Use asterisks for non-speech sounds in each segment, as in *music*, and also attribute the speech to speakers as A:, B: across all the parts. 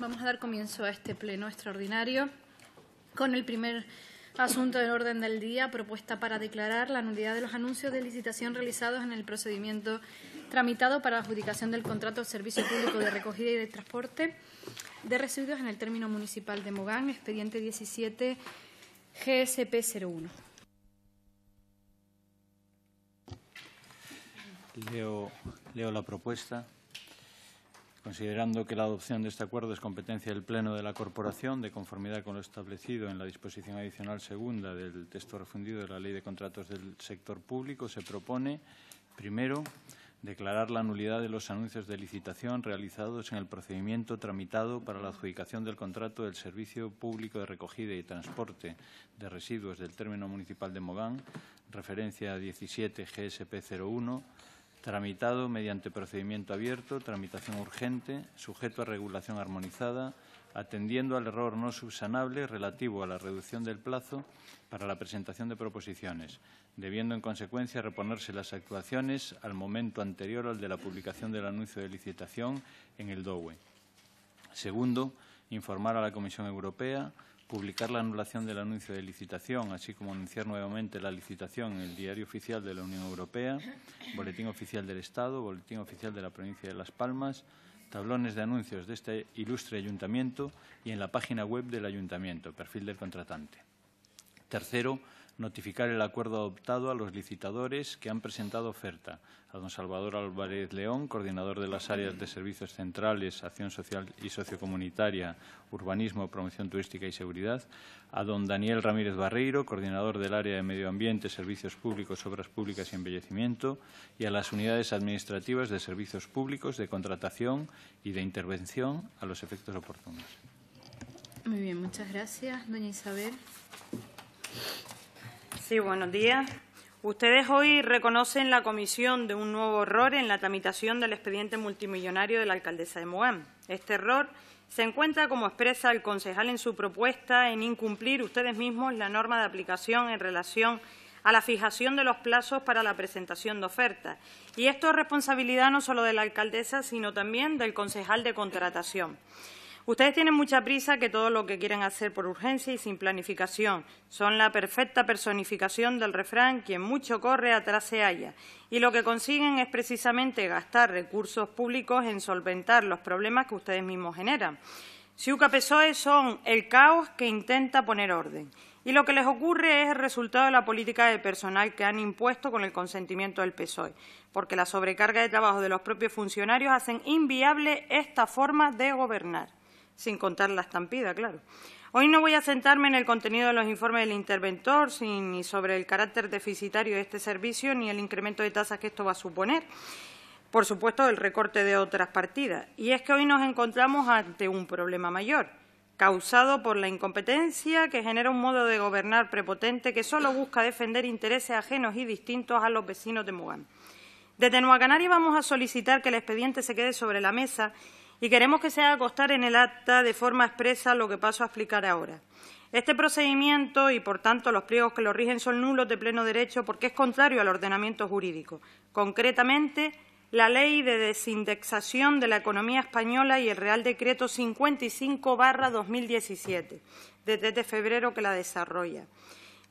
A: Vamos a dar comienzo a este pleno extraordinario con el primer asunto del orden del día, propuesta para declarar la nulidad de los anuncios de licitación realizados en el procedimiento tramitado para la adjudicación del contrato de servicio público de recogida y de transporte de residuos en el término municipal de Mogán, expediente 17 GSP 01.
B: leo la propuesta. Considerando que la adopción de este acuerdo es competencia del Pleno de la Corporación, de conformidad con lo establecido en la disposición adicional segunda del texto refundido de la Ley de Contratos del Sector Público, se propone, primero, declarar la nulidad de los anuncios de licitación realizados en el procedimiento tramitado para la adjudicación del contrato del Servicio Público de Recogida y Transporte de Residuos del Término Municipal de Mogán, referencia 17 GSP 01, tramitado mediante procedimiento abierto, tramitación urgente, sujeto a regulación armonizada, atendiendo al error no subsanable relativo a la reducción del plazo para la presentación de proposiciones, debiendo en consecuencia reponerse las actuaciones al momento anterior al de la publicación del anuncio de licitación en el DOWE. Segundo, informar a la Comisión Europea publicar la anulación del anuncio de licitación, así como anunciar nuevamente la licitación en el Diario Oficial de la Unión Europea, Boletín Oficial del Estado, Boletín Oficial de la Provincia de Las Palmas, tablones de anuncios de este ilustre ayuntamiento y en la página web del ayuntamiento, perfil del contratante. Tercero, notificar el acuerdo adoptado a los licitadores que han presentado oferta. A don Salvador Álvarez León, coordinador de las áreas de servicios centrales, acción social y sociocomunitaria, urbanismo, promoción turística y seguridad. A don Daniel Ramírez Barreiro, coordinador del área de medio ambiente, servicios públicos, obras públicas y embellecimiento. Y a las unidades administrativas de servicios públicos, de contratación y de intervención a los efectos oportunos.
A: Muy bien, muchas gracias, doña Isabel.
C: Sí, buenos días. Ustedes hoy reconocen la comisión de un nuevo error en la tramitación del expediente multimillonario de la alcaldesa de Moán. Este error se encuentra, como expresa el concejal en su propuesta, en incumplir ustedes mismos la norma de aplicación en relación a la fijación de los plazos para la presentación de ofertas. Y esto es responsabilidad no solo de la alcaldesa, sino también del concejal de contratación. Ustedes tienen mucha prisa que todo lo que quieren hacer por urgencia y sin planificación. Son la perfecta personificación del refrán, quien mucho corre atrás se halla. Y lo que consiguen es precisamente gastar recursos públicos en solventar los problemas que ustedes mismos generan. Siuca PSOE son el caos que intenta poner orden. Y lo que les ocurre es el resultado de la política de personal que han impuesto con el consentimiento del PSOE, porque la sobrecarga de trabajo de los propios funcionarios hacen inviable esta forma de gobernar sin contar la estampida, claro. Hoy no voy a centrarme en el contenido de los informes del interventor, ni sobre el carácter deficitario de este servicio, ni el incremento de tasas que esto va a suponer. Por supuesto, el recorte de otras partidas. Y es que hoy nos encontramos ante un problema mayor, causado por la incompetencia que genera un modo de gobernar prepotente que solo busca defender intereses ajenos y distintos a los vecinos de Mugán. Desde Nueva Canaria vamos a solicitar que el expediente se quede sobre la mesa y queremos que se haga constar en el acta de forma expresa lo que paso a explicar ahora. Este procedimiento y, por tanto, los pliegos que lo rigen son nulos de pleno derecho porque es contrario al ordenamiento jurídico, concretamente la Ley de Desindexación de la Economía Española y el Real Decreto 55-2017, desde febrero que la desarrolla.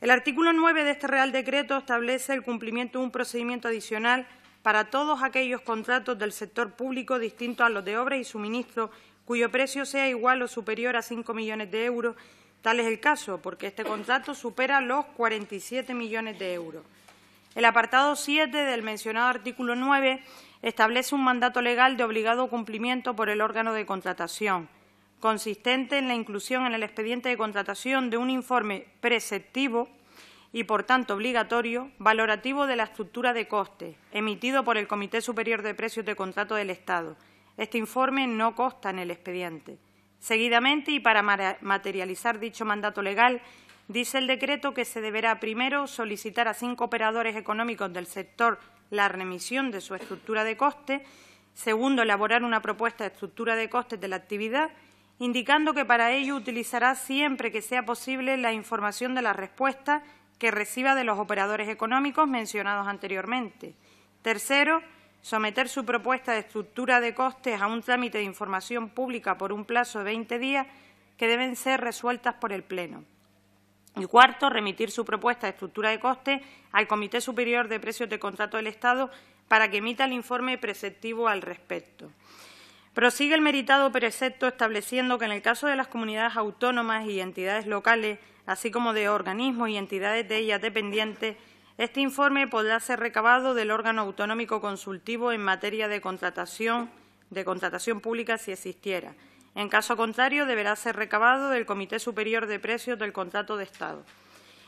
C: El artículo 9 de este Real Decreto establece el cumplimiento de un procedimiento adicional para todos aquellos contratos del sector público distintos a los de obras y suministro, cuyo precio sea igual o superior a 5 millones de euros. Tal es el caso, porque este contrato supera los 47 millones de euros. El apartado 7 del mencionado artículo 9 establece un mandato legal de obligado cumplimiento por el órgano de contratación, consistente en la inclusión en el expediente de contratación de un informe preceptivo y, por tanto, obligatorio, valorativo de la estructura de costes, emitido por el Comité Superior de Precios de Contrato del Estado. Este informe no consta en el expediente. Seguidamente, y para materializar dicho mandato legal, dice el decreto que se deberá primero solicitar a cinco operadores económicos del sector la remisión de su estructura de coste, segundo, elaborar una propuesta de estructura de costes de la actividad, indicando que para ello utilizará siempre que sea posible la información de la respuesta que reciba de los operadores económicos mencionados anteriormente. Tercero, someter su propuesta de estructura de costes a un trámite de información pública por un plazo de 20 días que deben ser resueltas por el Pleno. Y cuarto, remitir su propuesta de estructura de costes al Comité Superior de Precios de Contrato del Estado para que emita el informe preceptivo al respecto. Prosigue el meritado precepto estableciendo que en el caso de las comunidades autónomas y entidades locales así como de organismos y entidades de ellas dependientes, este informe podrá ser recabado del órgano autonómico consultivo en materia de contratación, de contratación pública si existiera. En caso contrario, deberá ser recabado del Comité Superior de Precios del Contrato de Estado.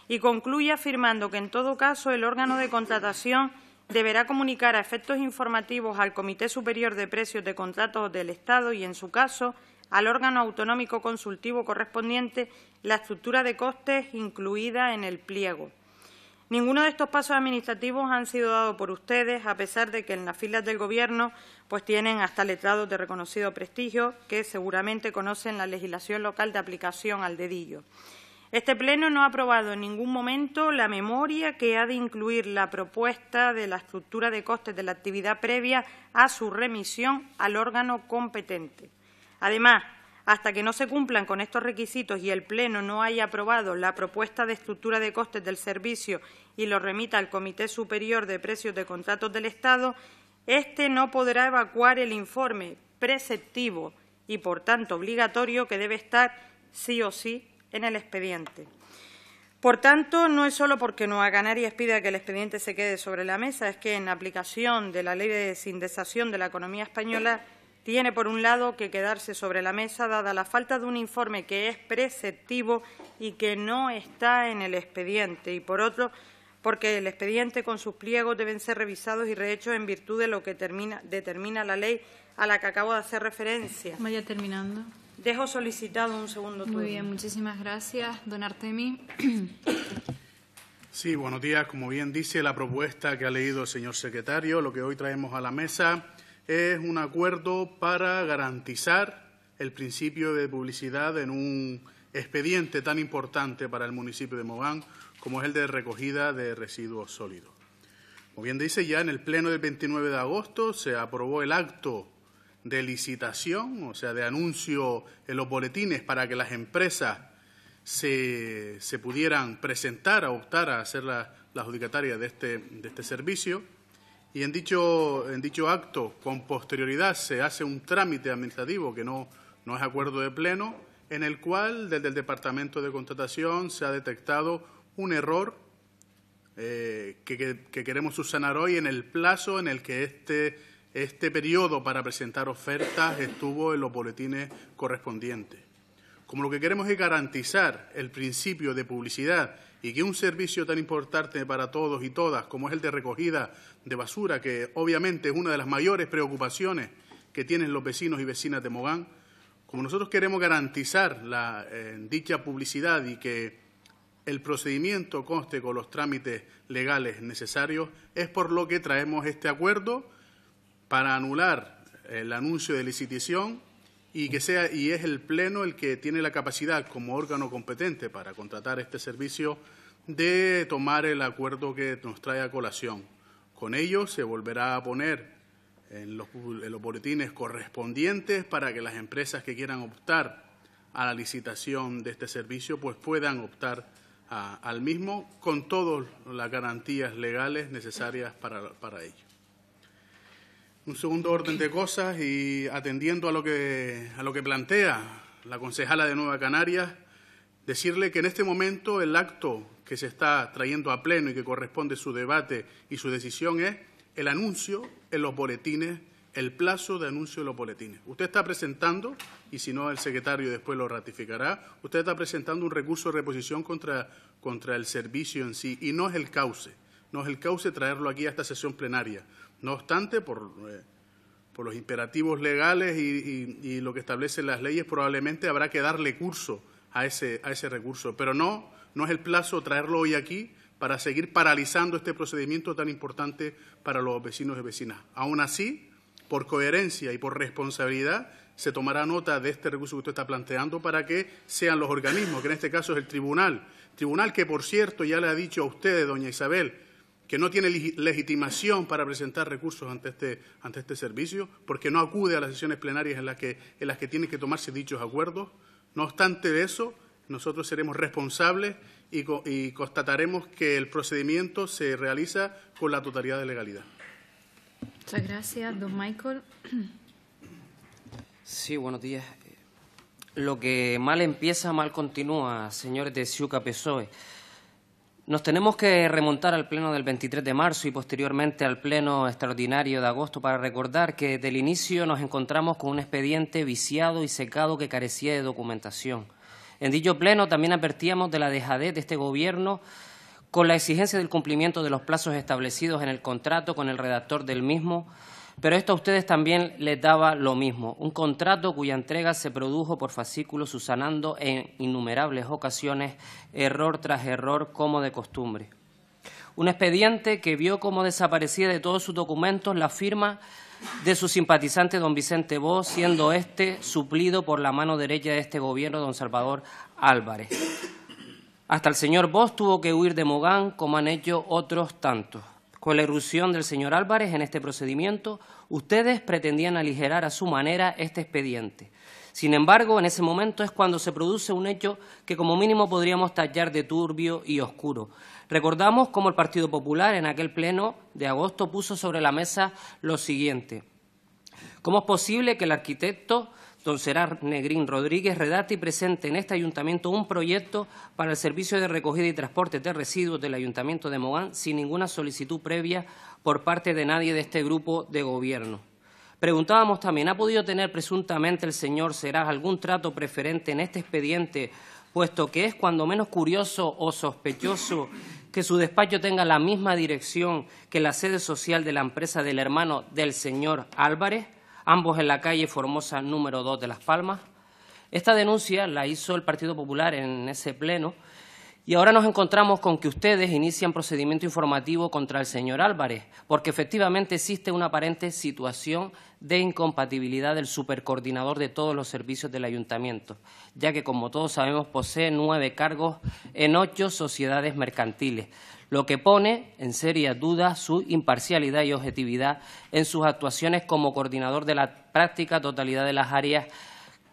C: Y concluye afirmando que, en todo caso, el órgano de contratación deberá comunicar a efectos informativos al Comité Superior de Precios de Contratos del Estado y, en su caso, al órgano autonómico consultivo correspondiente la estructura de costes incluida en el pliego. Ninguno de estos pasos administrativos han sido dados por ustedes, a pesar de que en las filas del Gobierno pues, tienen hasta letrados de reconocido prestigio que seguramente conocen la legislación local de aplicación al dedillo. Este Pleno no ha aprobado en ningún momento la memoria que ha de incluir la propuesta de la estructura de costes de la actividad previa a su remisión al órgano competente. Además, hasta que no se cumplan con estos requisitos y el Pleno no haya aprobado la propuesta de estructura de costes del servicio y lo remita al Comité Superior de Precios de Contratos del Estado, este no podrá evacuar el informe preceptivo y, por tanto, obligatorio que debe estar sí o sí en el expediente. Por tanto, no es solo porque Nueva Canarias pida que el expediente se quede sobre la mesa, es que en aplicación de la Ley de sindesación de la Economía Española tiene, por un lado, que quedarse sobre la mesa, dada la falta de un informe que es preceptivo y que no está en el expediente, y, por otro, porque el expediente con sus pliegos deben ser revisados y rehechos en virtud de lo que termina, determina la ley a la que acabo de hacer referencia.
A: Vaya terminando. Dejo solicitado un segundo turno. Muy bien, muchísimas gracias. Don Artemi.
D: Sí, buenos días. Como bien dice la propuesta que ha leído el señor secretario, lo que hoy traemos a la mesa es un acuerdo para garantizar el principio de publicidad en un expediente tan importante para el municipio de Mogán como es el de recogida de residuos sólidos. Como bien dice, ya en el pleno del 29 de agosto se aprobó el acto de licitación, o sea, de anuncio en los boletines para que las empresas se, se pudieran presentar a optar a ser la, la adjudicataria de este, de este servicio y en dicho, acto, con posterioridad, se hace un trámite administrativo que no, es acuerdo de pleno, en el cual desde el Departamento de Contratación se ha detectado un error eh, que, queremos subsanar hoy en el plazo en el que este, este periodo para presentar ofertas estuvo en los boletines correspondientes. Como lo que queremos es garantizar el principio de publicidad y que un servicio tan importante para todos y todas como es el de recogida de basura, que obviamente es una de las mayores preocupaciones que tienen los vecinos y vecinas de Mogán, como nosotros queremos garantizar la, eh, dicha publicidad y que el procedimiento conste con los trámites legales necesarios, es por lo que traemos este acuerdo para anular el anuncio de licitación y que sea y es el pleno el que tiene la capacidad como órgano competente para contratar este servicio de tomar el acuerdo que nos trae a colación. Con ello se volverá a poner en los, en los boletines correspondientes para que las empresas que quieran optar a la licitación de este servicio pues puedan optar al mismo con todas las garantías legales necesarias para ello un segundo orden de cosas y atendiendo a lo que, a lo que plantea la concejala de Nueva Canarias, decirle que en este momento el acto que se está trayendo a pleno y que corresponde su debate y su decisión es el anuncio en los boletines, el plazo de anuncio en los boletines. Usted está presentando, y si no el secretario después lo ratificará, usted está presentando un recurso de reposición contra, contra el servicio en sí y no es el cauce, no es el cauce traerlo aquí a esta sesión plenaria. No obstante, eh, por, los imperativos legales y, lo que establecen las leyes, probablemente habrá que darle curso a ese, a ese recurso. Pero no, no es el plazo traerlo hoy aquí para seguir paralizando este procedimiento tan importante para los vecinos y vecinas. Aún así, por coherencia y por responsabilidad, se tomará nota de este recurso que usted está planteando para que sean los organismos, que en este caso es el tribunal. Tribunal que, por cierto, ya le ha dicho a usted, doña Isabel, que no tiene legitimación para presentar recursos ante este, ante este servicio, porque no acude a las sesiones plenarias en las que, en las que tienen que tomarse dichos acuerdos. No obstante eso, nosotros seremos responsables y, constataremos que el procedimiento se realiza con la totalidad de legalidad.
A: Muchas gracias, don Michael.
D: Sí, buenos días. Lo que
E: mal empieza, mal continúa, señores de Ciuca PSOE. Nos tenemos que remontar al Pleno del 23 de marzo y posteriormente al Pleno extraordinario de agosto para recordar que desde el inicio nos encontramos con un expediente viciado y secado que carecía de documentación. En dicho Pleno también advertíamos de la dejadez de este Gobierno con la exigencia del cumplimiento de los plazos establecidos en el contrato con el redactor del mismo, pero esto a ustedes también les daba lo mismo, un contrato cuya entrega se produjo por fascículos susanando en innumerables ocasiones, error tras error, como de costumbre. Un expediente que vio cómo desaparecía de todos sus documentos la firma de su simpatizante don Vicente Vos, siendo este suplido por la mano derecha de este gobierno, don Salvador Álvarez. Hasta el señor Vos tuvo que huir de Mogán, como han hecho otros tantos. Con la irrupción del señor Álvarez en este procedimiento, ustedes pretendían aligerar a su manera este expediente. Sin embargo, en ese momento es cuando se produce un hecho que como mínimo podríamos tallar de turbio y oscuro. Recordamos cómo el Partido Popular en aquel pleno de agosto puso sobre la mesa lo siguiente. ¿Cómo es posible que el arquitecto Don Serar Negrín Rodríguez redacta y presente en este ayuntamiento un proyecto para el servicio de recogida y transporte de residuos del ayuntamiento de Mogán sin ninguna solicitud previa por parte de nadie de este grupo de gobierno. Preguntábamos también, ¿ha podido tener presuntamente el señor Serás algún trato preferente en este expediente, puesto que es cuando menos curioso o sospechoso que su despacho tenga la misma dirección que la sede social de la empresa del hermano del señor Álvarez? ambos en la calle Formosa número 2 de Las Palmas. Esta denuncia la hizo el Partido Popular en ese pleno y ahora nos encontramos con que ustedes inician procedimiento informativo contra el señor Álvarez, porque efectivamente existe una aparente situación de incompatibilidad del supercoordinador de todos los servicios del ayuntamiento, ya que, como todos sabemos, posee nueve cargos en ocho sociedades mercantiles, lo que pone en seria duda su imparcialidad y objetividad en sus actuaciones como coordinador de la práctica totalidad de las áreas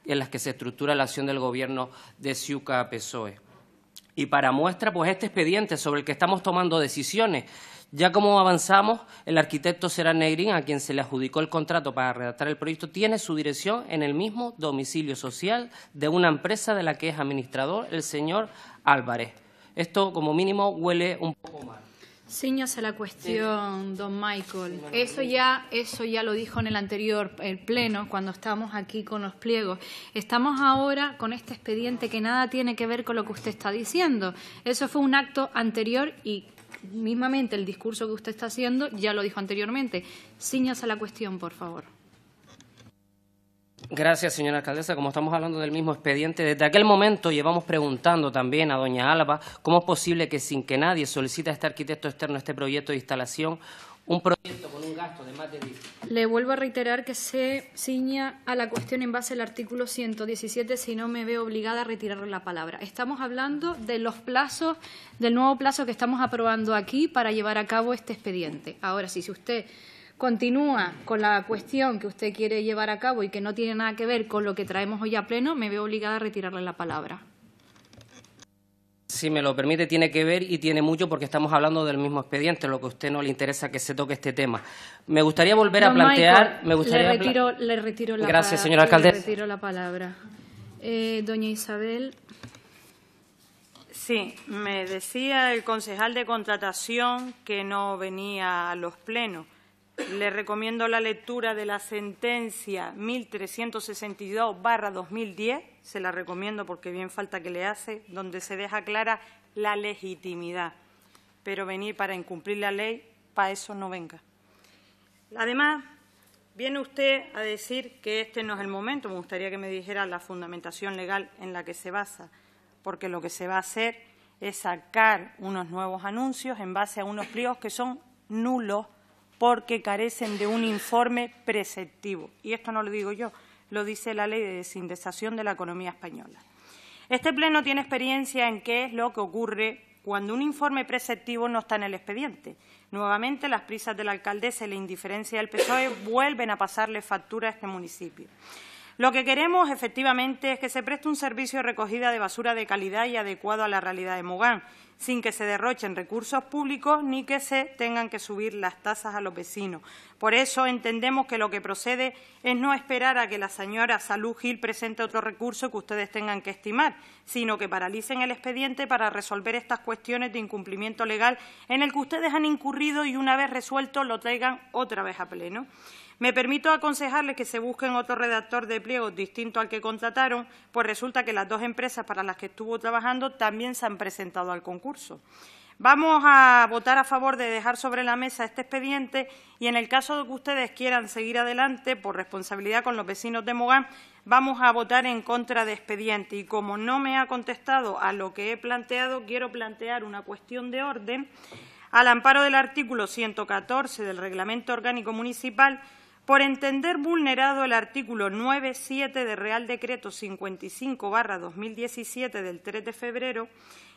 E: en las que se estructura la acción del gobierno de Ciuca PSOE. Y para muestra, pues este expediente sobre el que estamos tomando decisiones, ya como avanzamos, el arquitecto Serán Negrín, a quien se le adjudicó el contrato para redactar el proyecto, tiene su dirección en el mismo domicilio social de una empresa de la que es administrador el señor Álvarez esto como mínimo huele un poco
A: mal. Ciñose la cuestión, don Michael. Eso ya, eso ya lo dijo en el anterior pleno, cuando estábamos aquí con los pliegos. Estamos ahora con este expediente que nada tiene que ver con lo que usted está diciendo. Eso fue un acto anterior y mismamente el discurso que usted está haciendo ya lo dijo anteriormente. Síñase a la cuestión, por favor.
E: Gracias, señora alcaldesa. Como estamos hablando del mismo expediente, desde aquel momento llevamos preguntando también a doña Alba cómo es posible que sin que nadie solicite a este
A: arquitecto externo este proyecto de instalación, un proyecto
E: con un gasto de más de 10.
A: Le vuelvo a reiterar que se ciña a la cuestión en base al artículo 117, si no me veo obligada a retirarle la palabra. Estamos hablando de los plazos, del nuevo plazo que estamos aprobando aquí para llevar a cabo este expediente. Ahora, si usted continúa con la cuestión que usted quiere llevar a cabo y que no tiene nada que ver con lo que traemos hoy a pleno, me veo obligada a retirarle la palabra.
E: Si me lo permite, tiene que ver y tiene mucho porque estamos hablando del mismo expediente, lo que a usted no le interesa que se toque este tema. Me gustaría volver a plantear... me gustaría le, retiro,
A: le retiro la Gracias, señor alcalde. Le retiro la palabra. Eh, doña
C: Isabel. Sí, me decía el concejal de contratación que no venía a los plenos le recomiendo la lectura de la sentencia 1362-2010, se la recomiendo porque bien falta que le hace, donde se deja clara la legitimidad. Pero venir para incumplir la ley, para eso no venga. Además, viene usted a decir que este no es el momento. Me gustaría que me dijera la fundamentación legal en la que se basa, porque lo que se va a hacer es sacar unos nuevos anuncios en base a unos pliegos que son nulos porque carecen de un informe preceptivo. Y esto no lo digo yo, lo dice la Ley de Desindesación de la Economía Española. Este Pleno tiene experiencia en qué es lo que ocurre cuando un informe preceptivo no está en el expediente. Nuevamente, las prisas de la alcaldesa y la indiferencia del PSOE vuelven a pasarle factura a este municipio. Lo que queremos, efectivamente, es que se preste un servicio de recogida de basura de calidad y adecuado a la realidad de Mogán, sin que se derrochen recursos públicos ni que se tengan que subir las tasas a los vecinos. Por eso entendemos que lo que procede es no esperar a que la señora Salud Gil presente otro recurso que ustedes tengan que estimar, sino que paralicen el expediente para resolver estas cuestiones de incumplimiento legal en el que ustedes han incurrido y una vez resuelto lo traigan otra vez a pleno. Me permito aconsejarles que se busquen otro redactor de pliegos distinto al que contrataron, pues resulta que las dos empresas para las que estuvo trabajando también se han presentado al concurso. Vamos a votar a favor de dejar sobre la mesa este expediente y, en el caso de que ustedes quieran seguir adelante por responsabilidad con los vecinos de Mogán, vamos a votar en contra de expediente. Y como no me ha contestado a lo que he planteado, quiero plantear una cuestión de orden al amparo del artículo 114 del Reglamento Orgánico Municipal por entender vulnerado el artículo 9.7 del Real Decreto 55-2017 del 3 de febrero,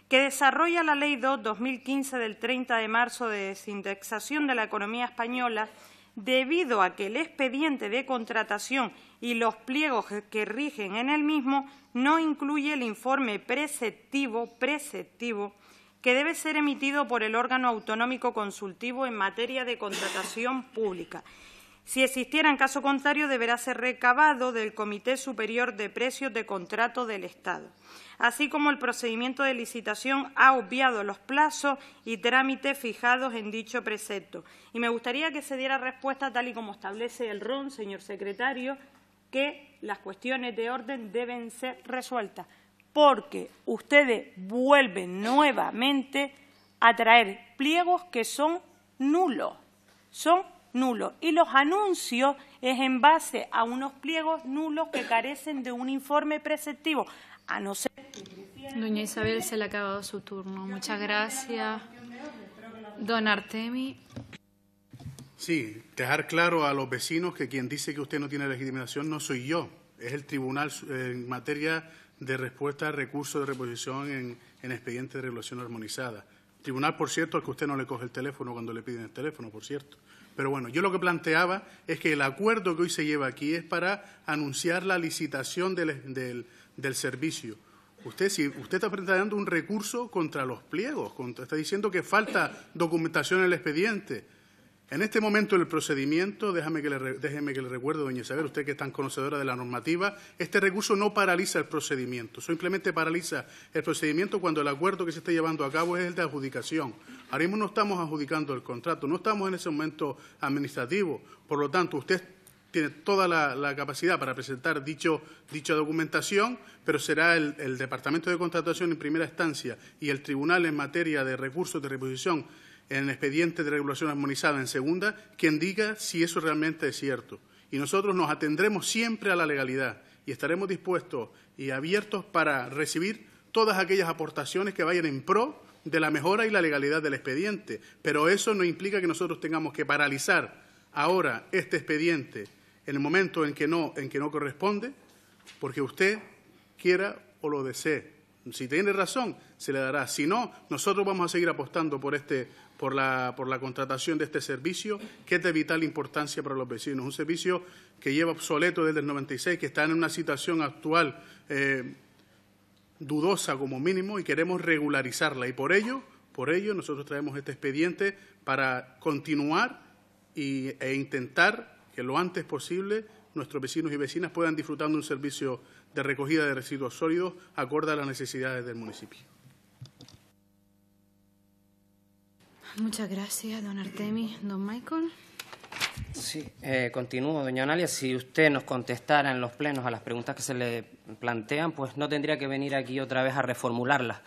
C: que desarrolla la Ley 2-2015 del 30 de marzo de desindexación de la economía española, debido a que el expediente de contratación y los pliegos que rigen en el mismo no incluye el informe preceptivo, preceptivo que debe ser emitido por el órgano autonómico consultivo en materia de contratación pública si existiera en caso contrario, deberá ser recabado del Comité Superior de Precios de Contrato del Estado. Así como el procedimiento de licitación ha obviado los plazos y trámites fijados en dicho precepto. Y me gustaría que se diera respuesta, tal y como establece el RON, señor secretario, que las cuestiones de orden deben ser resueltas, porque ustedes vuelven nuevamente a traer pliegos que son nulos, son nulo Y los anuncios es en base a unos pliegos nulos que carecen de un informe preceptivo, a
A: no ser... Doña Isabel se le ha acabado su turno. Muchas gracias. Don Artemi.
D: Sí, dejar claro a los vecinos que quien dice que usted no tiene legitimación no soy yo, es el tribunal eh, en materia de respuesta a recursos de reposición en, en expedientes de regulación armonizada. Tribunal, por cierto, al que usted no le coge el teléfono cuando le piden el teléfono, por cierto. Pero bueno, yo lo que planteaba es que el acuerdo que hoy se lleva aquí es para anunciar la licitación del, del, servicio. Usted, si usted está presentando un recurso contra los pliegos, está diciendo que falta documentación en el expediente. En este momento, el procedimiento, que le, déjeme que le recuerde, doña Isabel, usted que es tan conocedora de la normativa, este recurso no paraliza el procedimiento, simplemente paraliza el procedimiento cuando el acuerdo que se está llevando a cabo es el de adjudicación. Ahora mismo no estamos adjudicando el contrato, no estamos en ese momento administrativo, por lo tanto, usted tiene toda la, capacidad para presentar dicha documentación, pero será el, el Departamento de Contratación en primera instancia y el Tribunal en materia de recursos de reposición en el expediente de regulación armonizada en segunda quien diga si eso realmente es cierto. Y nosotros nos atendremos siempre a la legalidad y estaremos dispuestos y abiertos para recibir todas aquellas aportaciones que vayan en pro de la mejora y la legalidad del expediente. Pero eso no implica que nosotros tengamos que paralizar ahora este expediente en el momento en que no, en que no corresponde, porque usted quiera o lo desee. Si tiene razón, se le dará. Si no, nosotros vamos a seguir apostando por, este, por, la, por la contratación de este servicio, que es de vital importancia para los vecinos. Un servicio que lleva obsoleto desde el 96, que está en una situación actual eh, dudosa como mínimo y queremos regularizarla. Y por ello, por ello, nosotros traemos este expediente para continuar y, e intentar que lo antes posible nuestros vecinos y vecinas puedan disfrutar de un servicio de recogida de residuos sólidos acorde a las necesidades del municipio.
A: Muchas gracias, don Artemis. Don Michael.
D: Sí, eh, continúo, doña
E: Analia. Si usted nos contestara en los plenos a las preguntas que se le plantean, pues no tendría que venir aquí otra vez a reformularlas.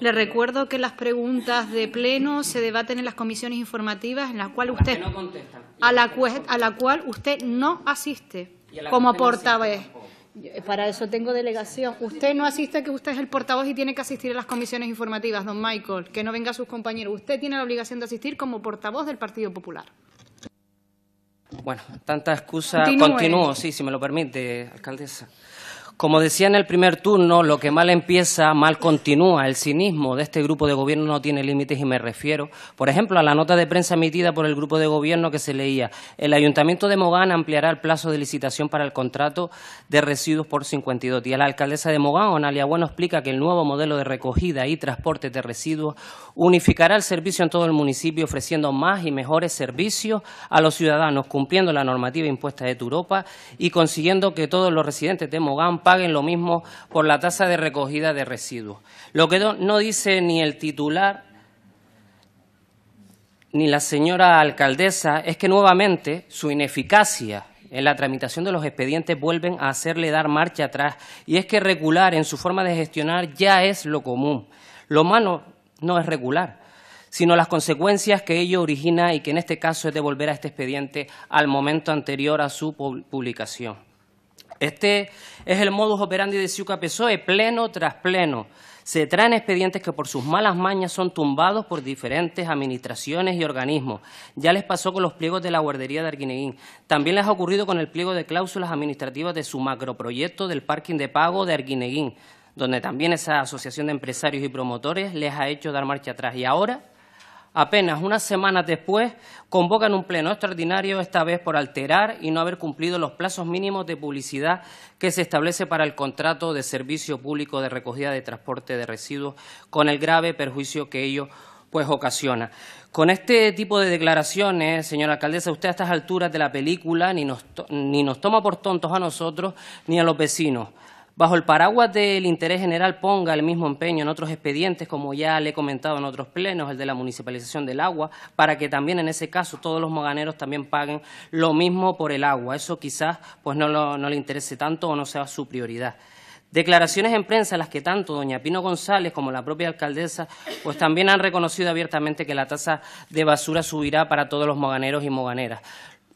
A: Le recuerdo que las preguntas de pleno se debaten en las comisiones informativas en las cuales usted a, la, cual usted no asiste como portavoz. Eh, para eso tengo delegación. Usted no asiste, que usted es el portavoz y tiene que asistir a las comisiones informativas, don Michael. Que no venga sus compañeros. Usted tiene la obligación de asistir como portavoz del Partido Popular.
E: Bueno, tanta excusa. Continúo, sí, si me lo permite, alcaldesa. Como decía en el primer turno, lo que mal empieza, mal continúa. El cinismo de este grupo de gobierno no tiene límites y me refiero, por ejemplo, a la nota de prensa emitida por el grupo de gobierno que se leía «El Ayuntamiento de Mogán ampliará el plazo de licitación para el contrato de residuos por 52 días». La alcaldesa de Mogán, Onalia Bueno, explica que el nuevo modelo de recogida y transporte de residuos unificará el servicio en todo el municipio ofreciendo más y mejores servicios a los ciudadanos, cumpliendo la normativa impuesta de Europa y consiguiendo que todos los residentes de Mogán paguen lo mismo por la tasa de recogida de residuos. Lo que no dice ni el titular ni la señora alcaldesa es que nuevamente su ineficacia en la tramitación de los expedientes vuelven a hacerle dar marcha atrás y es que regular en su forma de gestionar ya es lo común. Lo malo no es regular, sino las consecuencias que ello origina y que en este caso es devolver a este expediente al momento anterior a su publicación. Este es el modus operandi de Ciuca PSOE, pleno tras pleno. Se traen expedientes que por sus malas mañas son tumbados por diferentes administraciones y organismos. Ya les pasó con los pliegos de la guardería de Arguineguín. También les ha ocurrido con el pliego de cláusulas administrativas de su macroproyecto del parking de pago de Arguineguín, donde también esa asociación de empresarios y promotores les ha hecho dar marcha atrás. Y ahora Apenas unas semanas después, convocan un pleno extraordinario, esta vez por alterar y no haber cumplido los plazos mínimos de publicidad que se establece para el contrato de servicio público de recogida de transporte de residuos, con el grave perjuicio que ello pues ocasiona. Con este tipo de declaraciones, señora alcaldesa, usted a estas alturas de la película ni nos toma por tontos a nosotros ni a los vecinos. Bajo el paraguas del interés general ponga el mismo empeño en otros expedientes, como ya le he comentado en otros plenos, el de la municipalización del agua, para que también en ese caso todos los moganeros también paguen lo mismo por el agua. Eso quizás pues no, le interese tanto o no sea su prioridad. Declaraciones en prensa las que tanto doña Pino González como la propia alcaldesa pues también han reconocido abiertamente que la tasa de basura subirá para todos los moganeros y moganeras.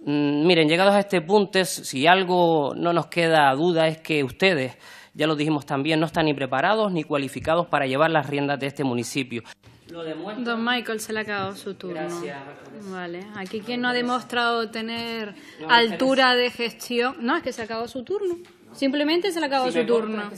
E: Mm, miren, llegados a este punto, si algo no nos queda duda es que ustedes, ya lo dijimos también, no están ni preparados ni cualificados para llevar las riendas de este municipio.
A: Don Michael se le ha acabado su turno. Vale. Aquí quien no ha demostrado tener altura de gestión. No, es que se ha acabado su turno. Simplemente se le acaba su turno.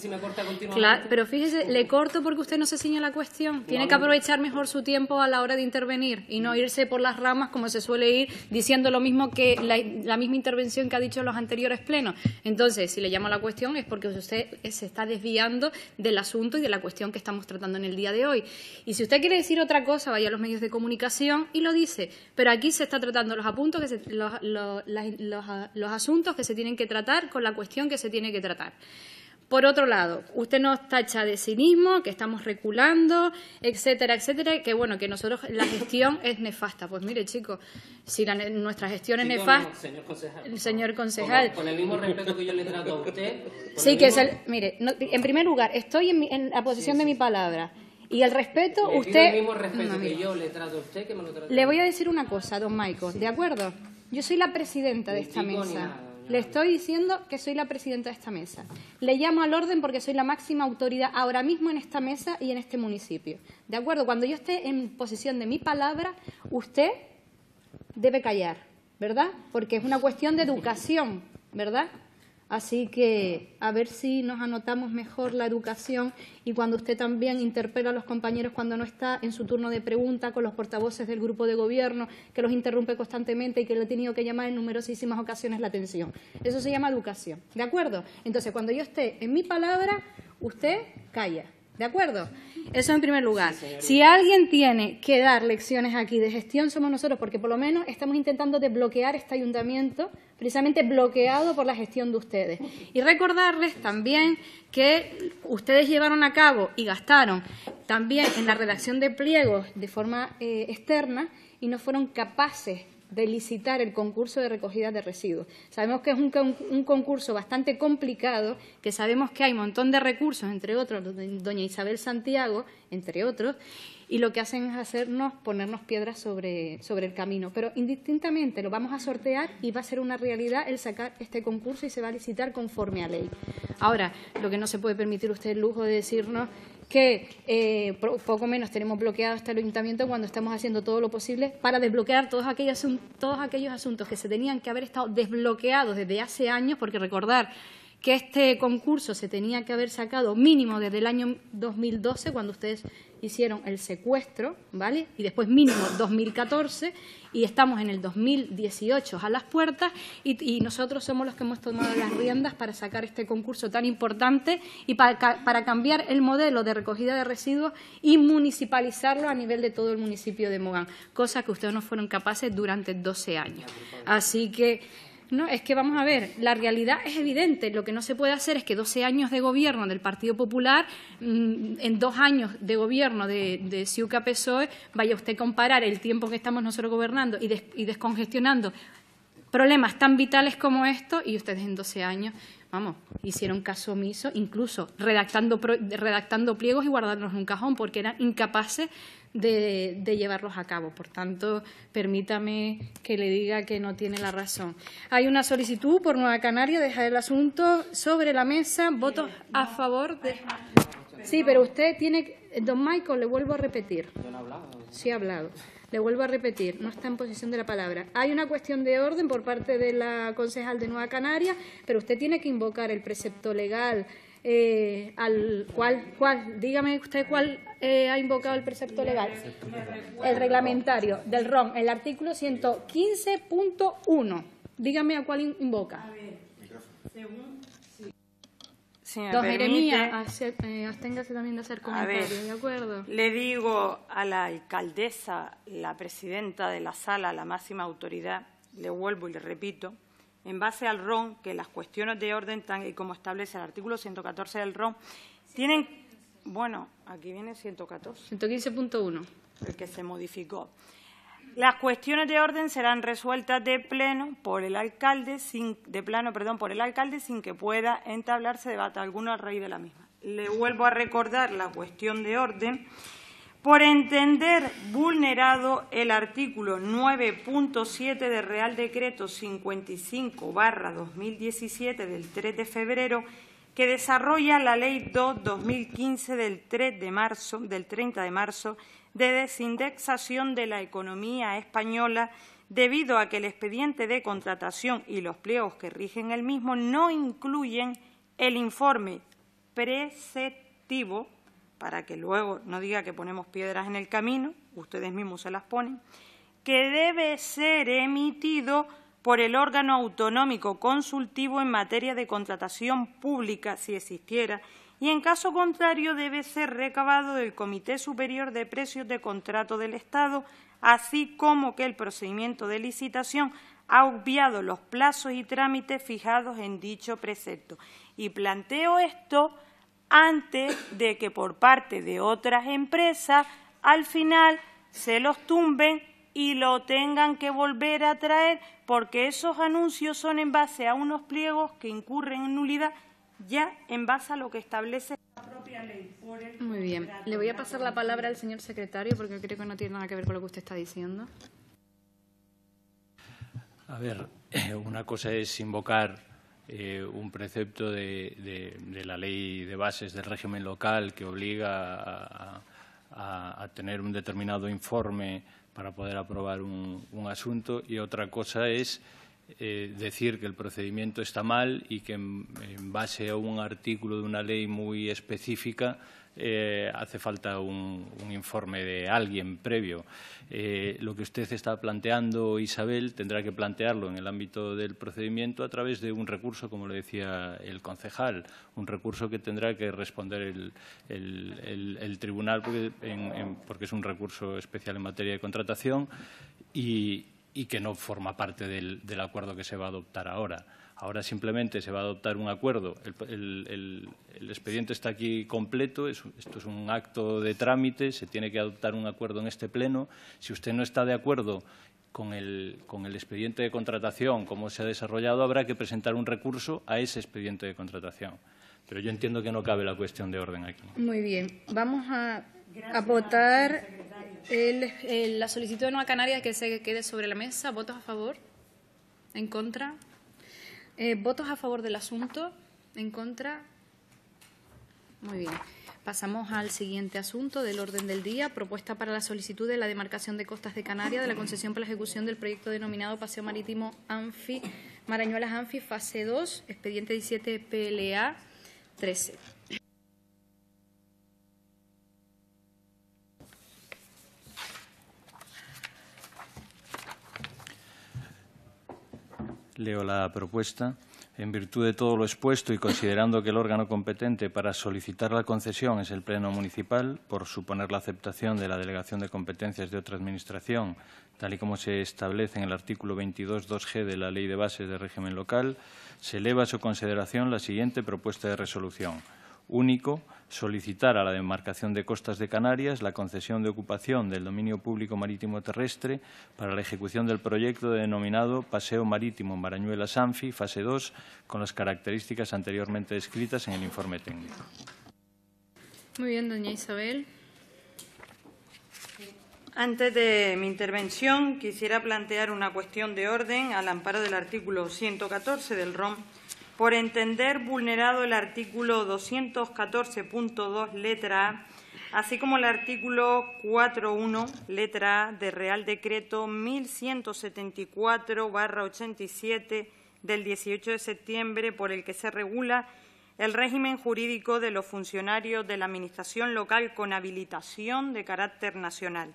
A: pero fíjese, le corto porque usted no se ciña la cuestión. Tiene que aprovechar mejor su tiempo a la hora de intervenir y no irse por las ramas como se suele ir diciendo lo mismo que la, misma intervención que ha dicho los anteriores plenos. Entonces, si le llamo la cuestión es porque usted se está desviando del asunto y de la cuestión que estamos tratando en el día de hoy. Y si usted quiere decir otra cosa, vaya a los medios de comunicación y lo dice. Pero aquí se está tratando los apuntos, que los asuntos que se tienen que tratar con la cuestión que se tiene que tratar. Por otro lado, usted nos tacha de cinismo, que estamos reculando, etcétera, etcétera, que bueno, que nosotros la gestión es nefasta. Pues mire, chicos, si nuestra gestión es nefasta. el señor concejal. Con, el mismo respeto
E: que yo le trato a usted. Sí, que es el,
A: mire, en primer lugar, estoy en, la posición de mi palabra. Y el respeto, usted. El mismo respeto que
E: yo le trato a usted que me lo
A: trato Le voy a decir una cosa, don Michael, ¿de acuerdo? Yo soy la presidenta de esta mesa. Le estoy diciendo que soy la presidenta de esta mesa. Le llamo al orden porque soy la máxima autoridad ahora mismo en esta mesa y en este municipio. ¿De acuerdo? Cuando yo esté en posesión de mi palabra, usted debe callar, ¿verdad? Porque es una cuestión de educación, ¿verdad? Así que a ver si nos anotamos mejor la educación y cuando usted también interpela a los compañeros cuando no está en su turno de pregunta con los portavoces del grupo de gobierno, que los interrumpe constantemente y que le ha tenido que llamar en numerosísimas ocasiones la atención. Eso se llama educación, ¿de acuerdo? Entonces, cuando yo esté en mi palabra, usted calla. ¿De acuerdo? Eso en primer lugar. si alguien tiene que dar lecciones aquí de gestión, somos nosotros, porque por lo menos estamos intentando desbloquear este ayuntamiento precisamente bloqueado por la gestión de ustedes. Y recordarles también que ustedes llevaron a cabo y gastaron también en la redacción de pliegos de forma eh, externa y no fueron capaces de licitar el concurso de recogida de residuos. Sabemos que es un, concurso bastante complicado, que sabemos que hay un montón de recursos, entre otros, doña Isabel Santiago, entre otros, y lo que hacen es hacernos ponernos piedras sobre, sobre el camino. Pero indistintamente lo vamos a sortear y va a ser una realidad el sacar este concurso y se va a licitar conforme a ley. Ahora, lo que no se puede permitir usted el lujo de decirnos que eh, poco menos tenemos bloqueado hasta el ayuntamiento cuando estamos haciendo todo lo posible para desbloquear todos aquellos, todos aquellos asuntos que se tenían que haber estado desbloqueados desde hace años, porque recordar que este concurso se tenía que haber sacado mínimo desde el año 2012, cuando ustedes hicieron el secuestro, ¿vale? Y después mínimo 2014 y estamos en el 2018 a las puertas y, nosotros somos los que hemos tomado las riendas para sacar este concurso tan importante y para, para, cambiar el modelo de recogida de residuos y municipalizarlo a nivel de todo el municipio de Mogán, cosa que ustedes no fueron capaces durante 12 años. Así que no, es que vamos a ver, la realidad es evidente. Lo que no se puede hacer es que 12 años de gobierno del Partido Popular, mm, en dos años de gobierno de, de Ciuca PSOE, vaya usted a comparar el tiempo que estamos nosotros gobernando y, y descongestionando problemas tan vitales como esto, y ustedes en 12 años vamos, hicieron caso omiso, incluso redactando, redactando pliegos y guardándolos en un cajón porque eran incapaces de, llevarlos a cabo. Por tanto, permítame que le diga que no tiene la razón. Hay una solicitud por Nueva Canaria, dejar el asunto sobre la mesa, votos a favor de... Sí, pero usted tiene... Don Michael, le vuelvo a repetir. Sí ha hablado. Le vuelvo a repetir, no está en posición de la palabra. Hay una cuestión de orden por parte de la concejal de Nueva Canaria, pero usted tiene que invocar el precepto legal eh, al cual, cuál, dígame usted cuál eh, ha invocado el precepto legal. El reglamentario del ROM, el artículo 115.1. Dígame a cuál invoca. A ver, si Dos, eh, también de hacer comentarios, ¿de acuerdo?
C: Le digo a la alcaldesa, la presidenta de la sala, la máxima autoridad, le vuelvo y le repito, en base al RON, que las cuestiones de orden tan, y eh, como establece el artículo 114 del RON, tienen, bueno, aquí viene
A: 114. 115.1.
C: El que se modificó. Las cuestiones de orden serán resueltas de pleno por el alcalde sin de plano, perdón, por el alcalde sin que pueda entablarse debate alguno al raíz de la misma. Le vuelvo a recordar la cuestión de orden por entender vulnerado el artículo 9.7 del Real Decreto 55-2017 del 3 de febrero que desarrolla la Ley 2-2015 del 3 de marzo del 30 de marzo de desindexación de la economía española debido a que el expediente de contratación y los pliegos que rigen el mismo no incluyen el informe preceptivo, para que luego no diga que ponemos piedras en el camino, ustedes mismos se las ponen, que debe ser emitido por el órgano autonómico consultivo en materia de contratación pública, si existiera, y en caso contrario debe ser recabado del Comité Superior de Precios de Contrato del Estado, así como que el procedimiento de licitación ha obviado los plazos y trámites fijados en dicho precepto. Y planteo esto antes de que por parte de otras empresas al final se los tumben y lo tengan que volver a traer porque esos anuncios son en base a unos pliegos que incurren en nulidad ya en base a lo que establece la propia ley.
A: Muy bien. Le voy a pasar la palabra al señor secretario porque creo que no tiene nada que ver con lo que usted está diciendo.
B: A ver, eh, una cosa es invocar eh, un precepto de, la ley de bases del régimen local que obliga a, tener un determinado informe para poder aprobar un asunto y otra cosa es eh, decir que el procedimiento está mal y que en, base a un artículo de una ley muy específica eh, hace falta un, informe de alguien previo. Eh, lo que usted está planteando, Isabel, tendrá que plantearlo en el ámbito del procedimiento a través de un recurso, como le decía el concejal, un recurso que tendrá que responder el, tribunal porque, porque es un recurso especial en materia de contratación y, y que no forma parte del, acuerdo que se va a adoptar ahora. Ahora simplemente se va a adoptar un acuerdo. El, expediente está aquí completo, esto es un acto de trámite, se tiene que adoptar un acuerdo en este pleno. Si usted no está de acuerdo con el, expediente de contratación, cómo se ha desarrollado, habrá que presentar un recurso a ese expediente de contratación. Pero yo entiendo que no cabe la cuestión de orden aquí.
A: Muy bien. Vamos a votar el, eh, la solicitud de Nueva Canarias que se quede sobre la mesa. ¿Votos a favor? ¿En contra? Eh, ¿Votos a favor del asunto? ¿En contra? Muy bien. Pasamos al siguiente asunto del orden del día, propuesta para la solicitud de la demarcación de costas de Canarias de la concesión para la ejecución del proyecto denominado Paseo Marítimo Anfi, Marañuelas Anfi, fase 2, expediente 17 PLA 13.
B: Leo la propuesta. En virtud de todo lo expuesto y considerando que el órgano competente para solicitar la concesión es el Pleno Municipal, por suponer la aceptación de la delegación de competencias de otra Administración, tal y como se establece en el artículo 22.2g de la Ley de Bases de Régimen Local, se eleva a su consideración la siguiente propuesta de resolución. Único, solicitar a la demarcación de costas de Canarias la concesión de ocupación del dominio público marítimo terrestre para la ejecución del proyecto denominado Paseo Marítimo Marañuela-Sanfi, fase 2, con las características anteriormente descritas en el informe técnico.
C: Muy
A: bien, doña Isabel.
C: Antes de mi intervención, quisiera plantear una cuestión de orden al amparo del artículo 114 del ROM por entender vulnerado el artículo 214.2 letra A, así como el artículo 4.1 letra A de Real Decreto 1174-87 del 18 de septiembre por el que se regula el régimen jurídico de los funcionarios de la Administración local con habilitación de carácter nacional.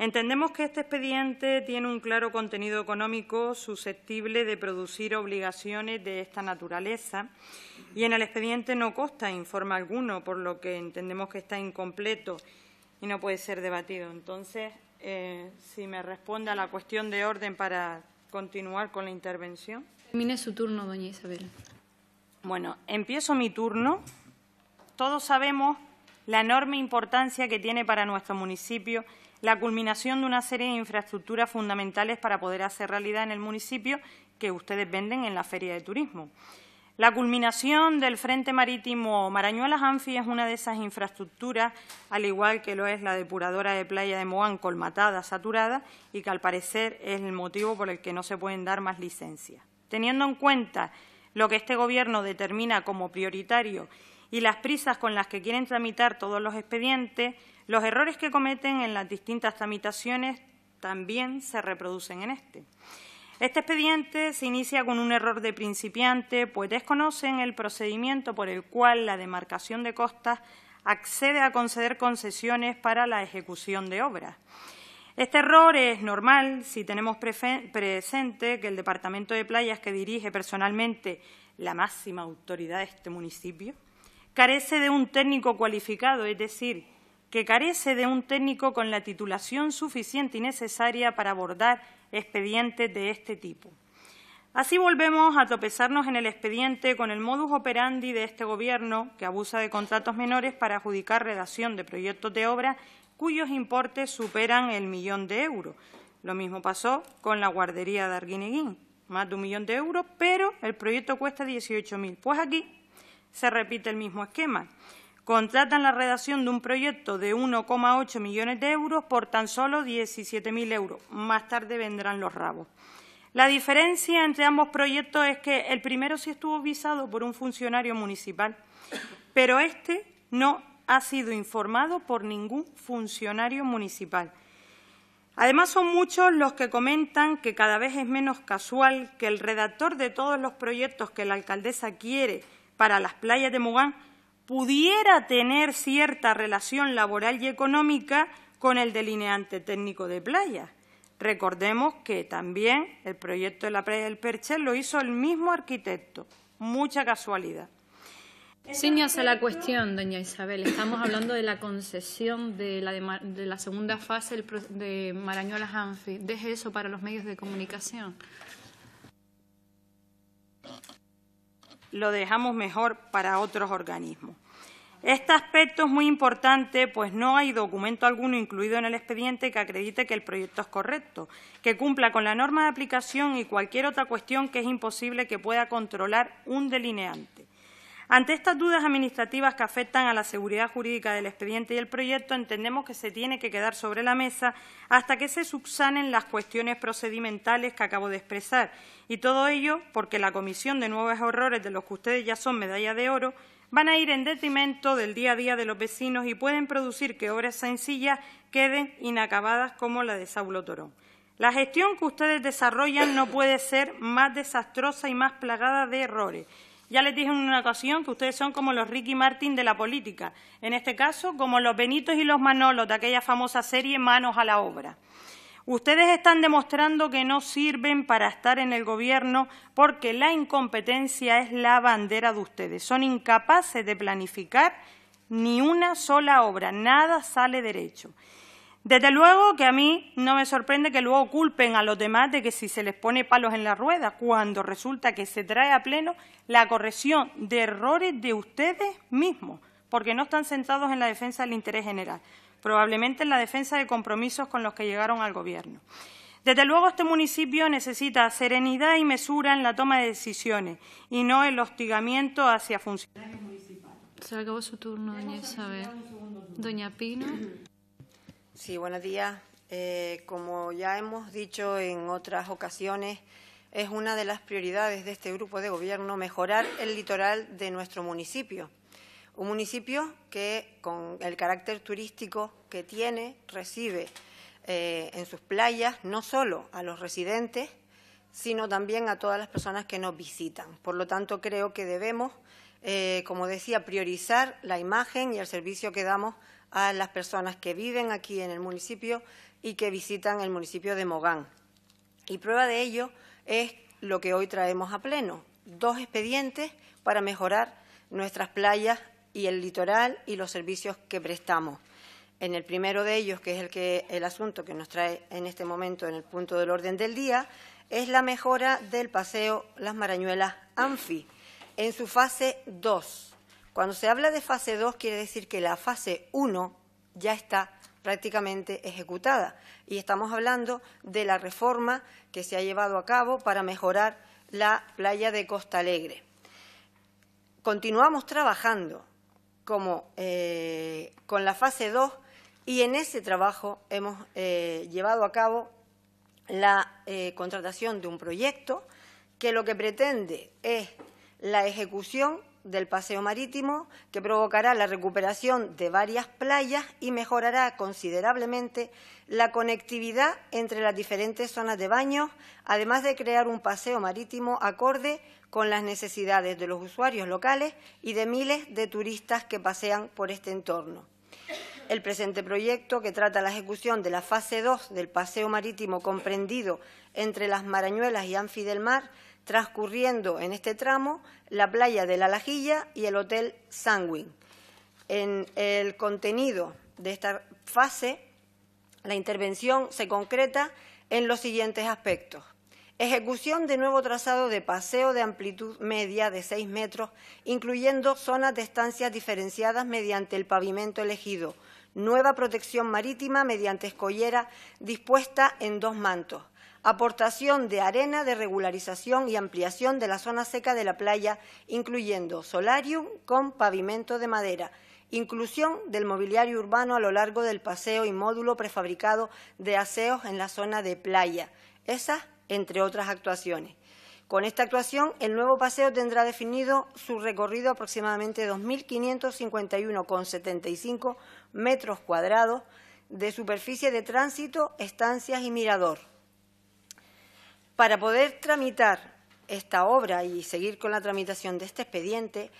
C: Entendemos que este expediente tiene un claro contenido económico susceptible de producir obligaciones de esta naturaleza y en el expediente no consta informe alguno, por lo que entendemos que está incompleto y no puede ser debatido. Entonces, eh, si me responde a la cuestión de orden para continuar con la intervención.
A: Termine su turno, doña Isabel. Bueno, empiezo mi turno.
C: Todos sabemos la enorme importancia que tiene para nuestro municipio la culminación de una serie de infraestructuras fundamentales para poder hacer realidad en el municipio que ustedes venden en la Feria de Turismo. La culminación del Frente Marítimo Marañuelas-Anfi es una de esas infraestructuras, al igual que lo es la depuradora de playa de Moán, colmatada, saturada, y que al parecer es el motivo por el que no se pueden dar más licencias. Teniendo en cuenta lo que este Gobierno determina como prioritario y las prisas con las que quieren tramitar todos los expedientes, los errores que cometen en las distintas tramitaciones también se reproducen en este. Este expediente se inicia con un error de principiante, pues desconocen el procedimiento por el cual la demarcación de costas accede a conceder concesiones para la ejecución de obras. Este error es normal si tenemos presente que el Departamento de Playas, que dirige personalmente la máxima autoridad de este municipio, carece de un técnico cualificado, es decir, que carece de un técnico con la titulación suficiente y necesaria para abordar expedientes de este tipo. Así volvemos a tropezarnos en el expediente con el modus operandi de este Gobierno, que abusa de contratos menores para adjudicar redacción de proyectos de obra cuyos importes superan el millón de euros. Lo mismo pasó con la guardería de Arguineguín, más de un millón de euros, pero el proyecto cuesta 18.000. Pues aquí se repite el mismo esquema contratan la redacción de un proyecto de 1,8 millones de euros por tan solo 17.000 euros. Más tarde vendrán los rabos. La diferencia entre ambos proyectos es que el primero sí estuvo visado por un funcionario municipal, pero este no ha sido informado por ningún funcionario municipal. Además, son muchos los que comentan que cada vez es menos casual que el redactor de todos los proyectos que la alcaldesa quiere para las playas de Mogán pudiera tener cierta relación laboral y económica con el delineante técnico de playa. Recordemos que también el proyecto de la playa del Perche lo hizo el mismo arquitecto.
A: Mucha casualidad. Síñase la cuestión, doña Isabel. Estamos hablando de la concesión de la, de la segunda fase de Marañola Anfi. Deje eso para los medios de comunicación
C: lo dejamos mejor para otros organismos. Este aspecto es muy importante, pues no hay documento alguno incluido en el expediente que acredite que el proyecto es correcto, que cumpla con la norma de aplicación y cualquier otra cuestión que es imposible que pueda controlar un delineante. Ante estas dudas administrativas que afectan a la seguridad jurídica del expediente y el proyecto, entendemos que se tiene que quedar sobre la mesa hasta que se subsanen las cuestiones procedimentales que acabo de expresar. Y todo ello porque la Comisión de Nuevos Horrores, de los que ustedes ya son medalla de oro, van a ir en detrimento del día a día de los vecinos y pueden producir que obras sencillas queden inacabadas como la de Saulo Torón. La gestión que ustedes desarrollan no puede ser más desastrosa y más plagada de errores ya les dije en una ocasión que ustedes son como los Ricky Martin de la política, en este caso como los Benitos y los Manolos de aquella famosa serie Manos a la Obra. Ustedes están demostrando que no sirven para estar en el gobierno porque la incompetencia es la bandera de ustedes. Son incapaces de planificar ni una sola obra, nada sale derecho. Desde luego que a mí no me sorprende que luego culpen a los demás de que si se les pone palos en la rueda, cuando resulta que se trae a pleno la corrección de errores de ustedes mismos, porque no están sentados en la defensa del interés general, probablemente en la defensa de compromisos con los que llegaron al Gobierno. Desde luego este municipio necesita serenidad y mesura en la toma de decisiones y no el hostigamiento hacia funcionarios
F: municipales.
A: Se acabó su turno, Doña Pino.
F: Sí, buenos días. Eh, como ya hemos dicho en otras ocasiones, es una de las prioridades de este grupo de gobierno mejorar el litoral de nuestro municipio. Un municipio que, con el carácter turístico que tiene, recibe eh, en sus playas no solo a los residentes, sino también a todas las personas que nos visitan. Por lo tanto, creo que debemos, eh, como decía, priorizar la imagen y el servicio que damos a las personas que viven aquí en el municipio y que visitan el municipio de Mogán. Y prueba de ello es lo que hoy traemos a pleno, dos expedientes para mejorar nuestras playas y el litoral y los servicios que prestamos. En el primero de ellos, que es el, que, el asunto que nos trae en este momento en el punto del orden del día, es la mejora del paseo Las Marañuelas Anfi en su fase 2. Cuando se habla de fase 2 quiere decir que la fase 1 ya está prácticamente ejecutada y estamos hablando de la reforma que se ha llevado a cabo para mejorar la playa de Costa Alegre. Continuamos trabajando como, eh, con la fase 2 y en ese trabajo hemos eh, llevado a cabo la eh, contratación de un proyecto que lo que pretende es la ejecución del paseo marítimo que provocará la recuperación de varias playas y mejorará considerablemente la conectividad entre las diferentes zonas de baños, además de crear un paseo marítimo acorde con las necesidades de los usuarios locales y de miles de turistas que pasean por este entorno. El presente proyecto, que trata la ejecución de la fase 2 del paseo marítimo comprendido entre las Marañuelas y Anfi del Mar, transcurriendo en este tramo la playa de La Lajilla y el Hotel Sanguin. En el contenido de esta fase, la intervención se concreta en los siguientes aspectos. Ejecución de nuevo trazado de paseo de amplitud media de seis metros, incluyendo zonas de estancias diferenciadas mediante el pavimento elegido. Nueva protección marítima mediante escollera dispuesta en dos mantos aportación de arena de regularización y ampliación de la zona seca de la playa, incluyendo solarium con pavimento de madera, inclusión del mobiliario urbano a lo largo del paseo y módulo prefabricado de aseos en la zona de playa, esas entre otras actuaciones. Con esta actuación, el nuevo paseo tendrá definido su recorrido aproximadamente 2.551,75 metros cuadrados de superficie de tránsito, estancias y mirador. Para poder tramitar esta obra y seguir con la tramitación de este expediente,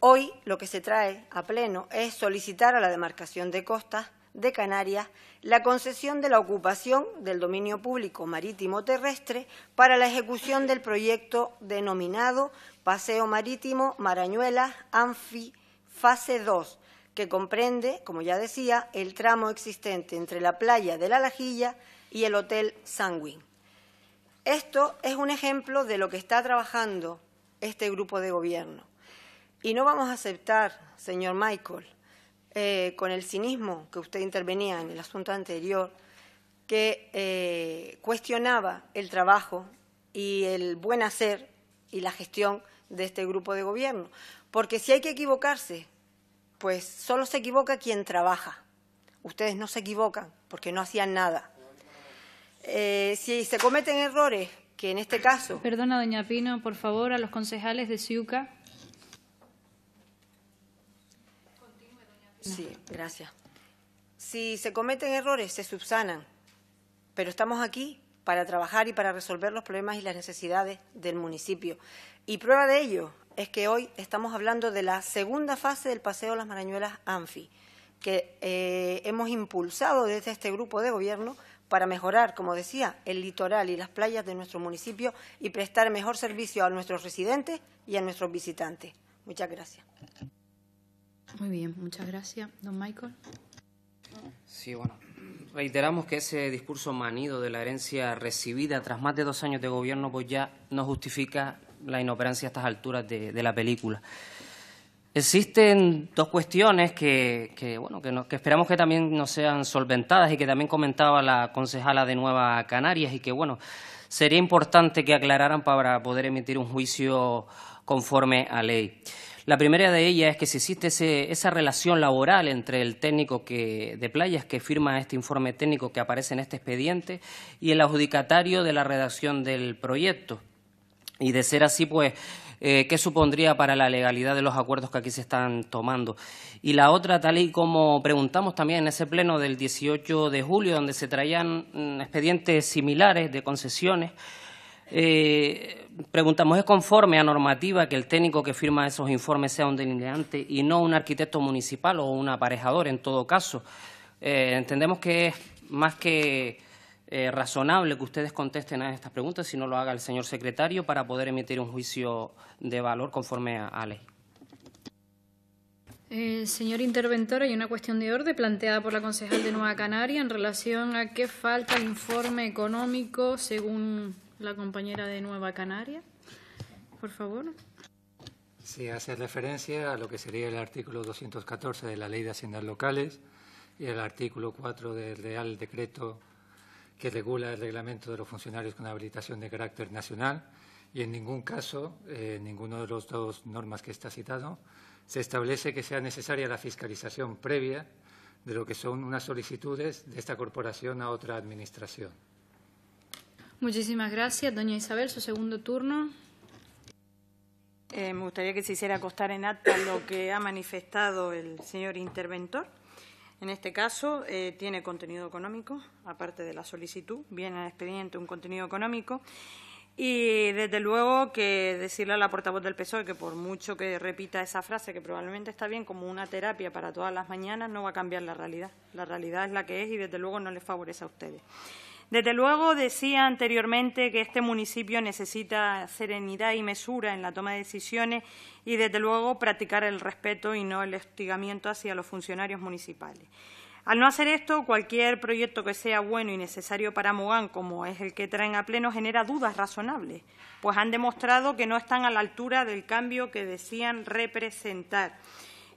F: hoy lo que se trae a pleno es solicitar a la demarcación de costas de Canarias la concesión de la ocupación del dominio público marítimo terrestre para la ejecución del proyecto denominado Paseo Marítimo Marañuelas Anfi Fase 2, que comprende, como ya decía, el tramo existente entre la playa de La Lajilla y el Hotel Sanguin. Esto es un ejemplo de lo que está trabajando este grupo de gobierno. Y no vamos a aceptar, señor Michael, eh, con el cinismo que usted intervenía en el asunto anterior, que eh, cuestionaba el trabajo y el buen hacer y la gestión de este grupo de gobierno. Porque si hay que equivocarse, pues solo se equivoca quien trabaja. Ustedes no se equivocan porque no hacían nada. Eh, si se cometen errores, que en este caso... Perdona, doña Pino, por favor, a los concejales
A: de Ciuca.
F: Sí, gracias. Si se cometen errores, se subsanan, pero estamos aquí para trabajar y para resolver los problemas y las necesidades del municipio. Y prueba de ello es que hoy estamos hablando de la segunda fase del Paseo Las Marañuelas ANFI, que eh, hemos impulsado desde este grupo de gobierno para mejorar, como decía, el litoral y las playas de nuestro municipio y prestar mejor servicio a nuestros residentes y a nuestros visitantes. Muchas gracias.
A: Muy bien, muchas gracias, don Michael.
E: Sí, bueno, reiteramos que ese discurso manido de la herencia recibida tras más de dos años de gobierno pues ya no justifica la inoperancia a estas alturas de, de la película. Existen dos cuestiones que, bueno, que, esperamos que también nos sean solventadas y que también comentaba la concejala de Nueva Canarias y que, bueno, sería importante que aclararan para poder emitir un juicio conforme a ley. La primera de ellas es que si existe esa relación laboral entre el técnico que, de playas que firma este informe técnico que aparece en este expediente y el adjudicatario de la redacción del proyecto. Y de ser así, pues eh, qué supondría para la legalidad de los acuerdos que aquí se están tomando. Y la otra, tal y como preguntamos también en ese pleno del 18 de julio, donde se traían mm, expedientes similares de concesiones, eh, preguntamos, ¿es conforme a normativa que el técnico que firma esos informes sea un delineante y no un arquitecto municipal o un aparejador en todo caso? Eh, entendemos que es más que eh, razonable que ustedes contesten a estas preguntas, si no lo haga el señor secretario, para poder emitir un juicio de valor conforme a, la ley.
A: Eh, señor interventor, hay una cuestión de orden planteada por la concejal de Nueva Canaria en relación a qué falta el informe económico según la compañera de Nueva Canaria. Por favor.
B: Sí, hace referencia a lo que sería el artículo 214 de la Ley de Haciendas Locales y el artículo 4 del Real Decreto que regula el reglamento de los funcionarios con habilitación de carácter nacional y en ningún caso, en eh, ninguno de los dos normas que está citado, se establece que sea necesaria la fiscalización previa de lo que son unas solicitudes de esta corporación a otra administración.
A: Muchísimas gracias, doña Isabel. Su segundo turno.
C: Eh, me gustaría que se hiciera acostar en acta lo que ha manifestado el señor interventor. En este caso, eh, tiene contenido económico, aparte de la solicitud, viene al expediente un contenido económico. Y desde luego que decirle a la portavoz del PSOE que por mucho que repita esa frase, que probablemente está bien como una terapia para todas las mañanas, no va a cambiar la realidad. La realidad es la que es y desde luego no les favorece a ustedes. Desde luego decía anteriormente que este municipio necesita serenidad y mesura en la toma de decisiones y desde luego practicar el respeto y no el hostigamiento hacia los funcionarios municipales. Al no hacer esto, cualquier proyecto que sea bueno y necesario para Mogán, como es el que traen a pleno, genera dudas razonables, pues han demostrado que no están a la altura del cambio que decían representar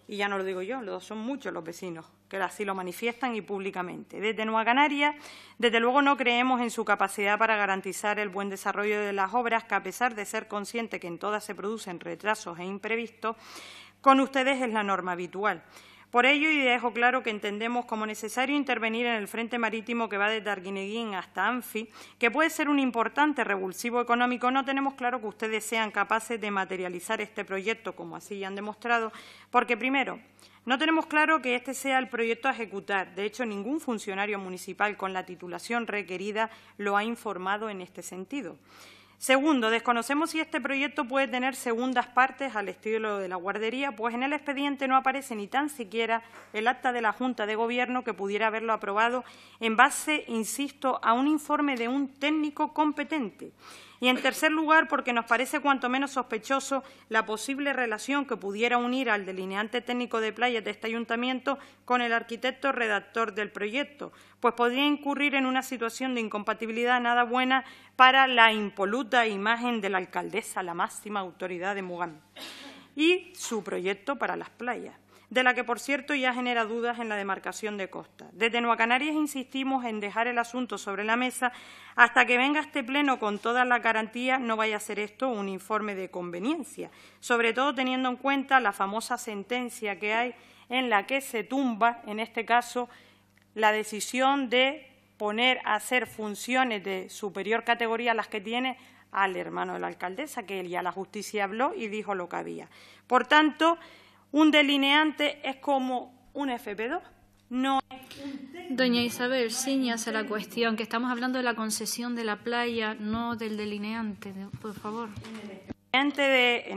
C: y ya no lo digo yo, son muchos los vecinos que así lo manifiestan y públicamente. Desde Nueva Canaria, desde luego no creemos en su capacidad para garantizar el buen desarrollo de las obras, que a pesar de ser consciente que en todas se producen retrasos e imprevistos, con ustedes es la norma habitual. Por ello, y dejo claro que entendemos como necesario intervenir en el frente marítimo que va de Targuineguín hasta Anfi, que puede ser un importante revulsivo económico, no tenemos claro que ustedes sean capaces de materializar este proyecto, como así ya han demostrado, porque, primero, no tenemos claro que este sea el proyecto a ejecutar. De hecho, ningún funcionario municipal con la titulación requerida lo ha informado en este sentido. Segundo, desconocemos si este proyecto puede tener segundas partes al estilo de la guardería, pues en el expediente no aparece ni tan siquiera el acta de la Junta de Gobierno que pudiera haberlo aprobado en base, insisto, a un informe de un técnico competente. Y, en tercer lugar, porque nos parece cuanto menos sospechoso la posible relación que pudiera unir al delineante técnico de playas de este ayuntamiento con el arquitecto redactor del proyecto, pues podría incurrir en una situación de incompatibilidad nada buena para la impoluta imagen de la alcaldesa, la máxima autoridad de Mugán, y su proyecto para las playas de la que, por cierto, ya genera dudas en la demarcación de costa. Desde Nueva Canarias insistimos en dejar el asunto sobre la mesa hasta que venga este Pleno con toda la garantía no vaya a ser esto un informe de conveniencia, sobre todo teniendo en cuenta la famosa sentencia que hay en la que se tumba, en este caso, la decisión de poner a hacer funciones de superior categoría a las que tiene al hermano de la alcaldesa, que él ya la justicia habló y dijo
A: lo que había. Por tanto, un delineante es como un FP2. Doña Isabel, ciñase la cuestión, que estamos hablando de la concesión de la playa, no del delineante, por favor. en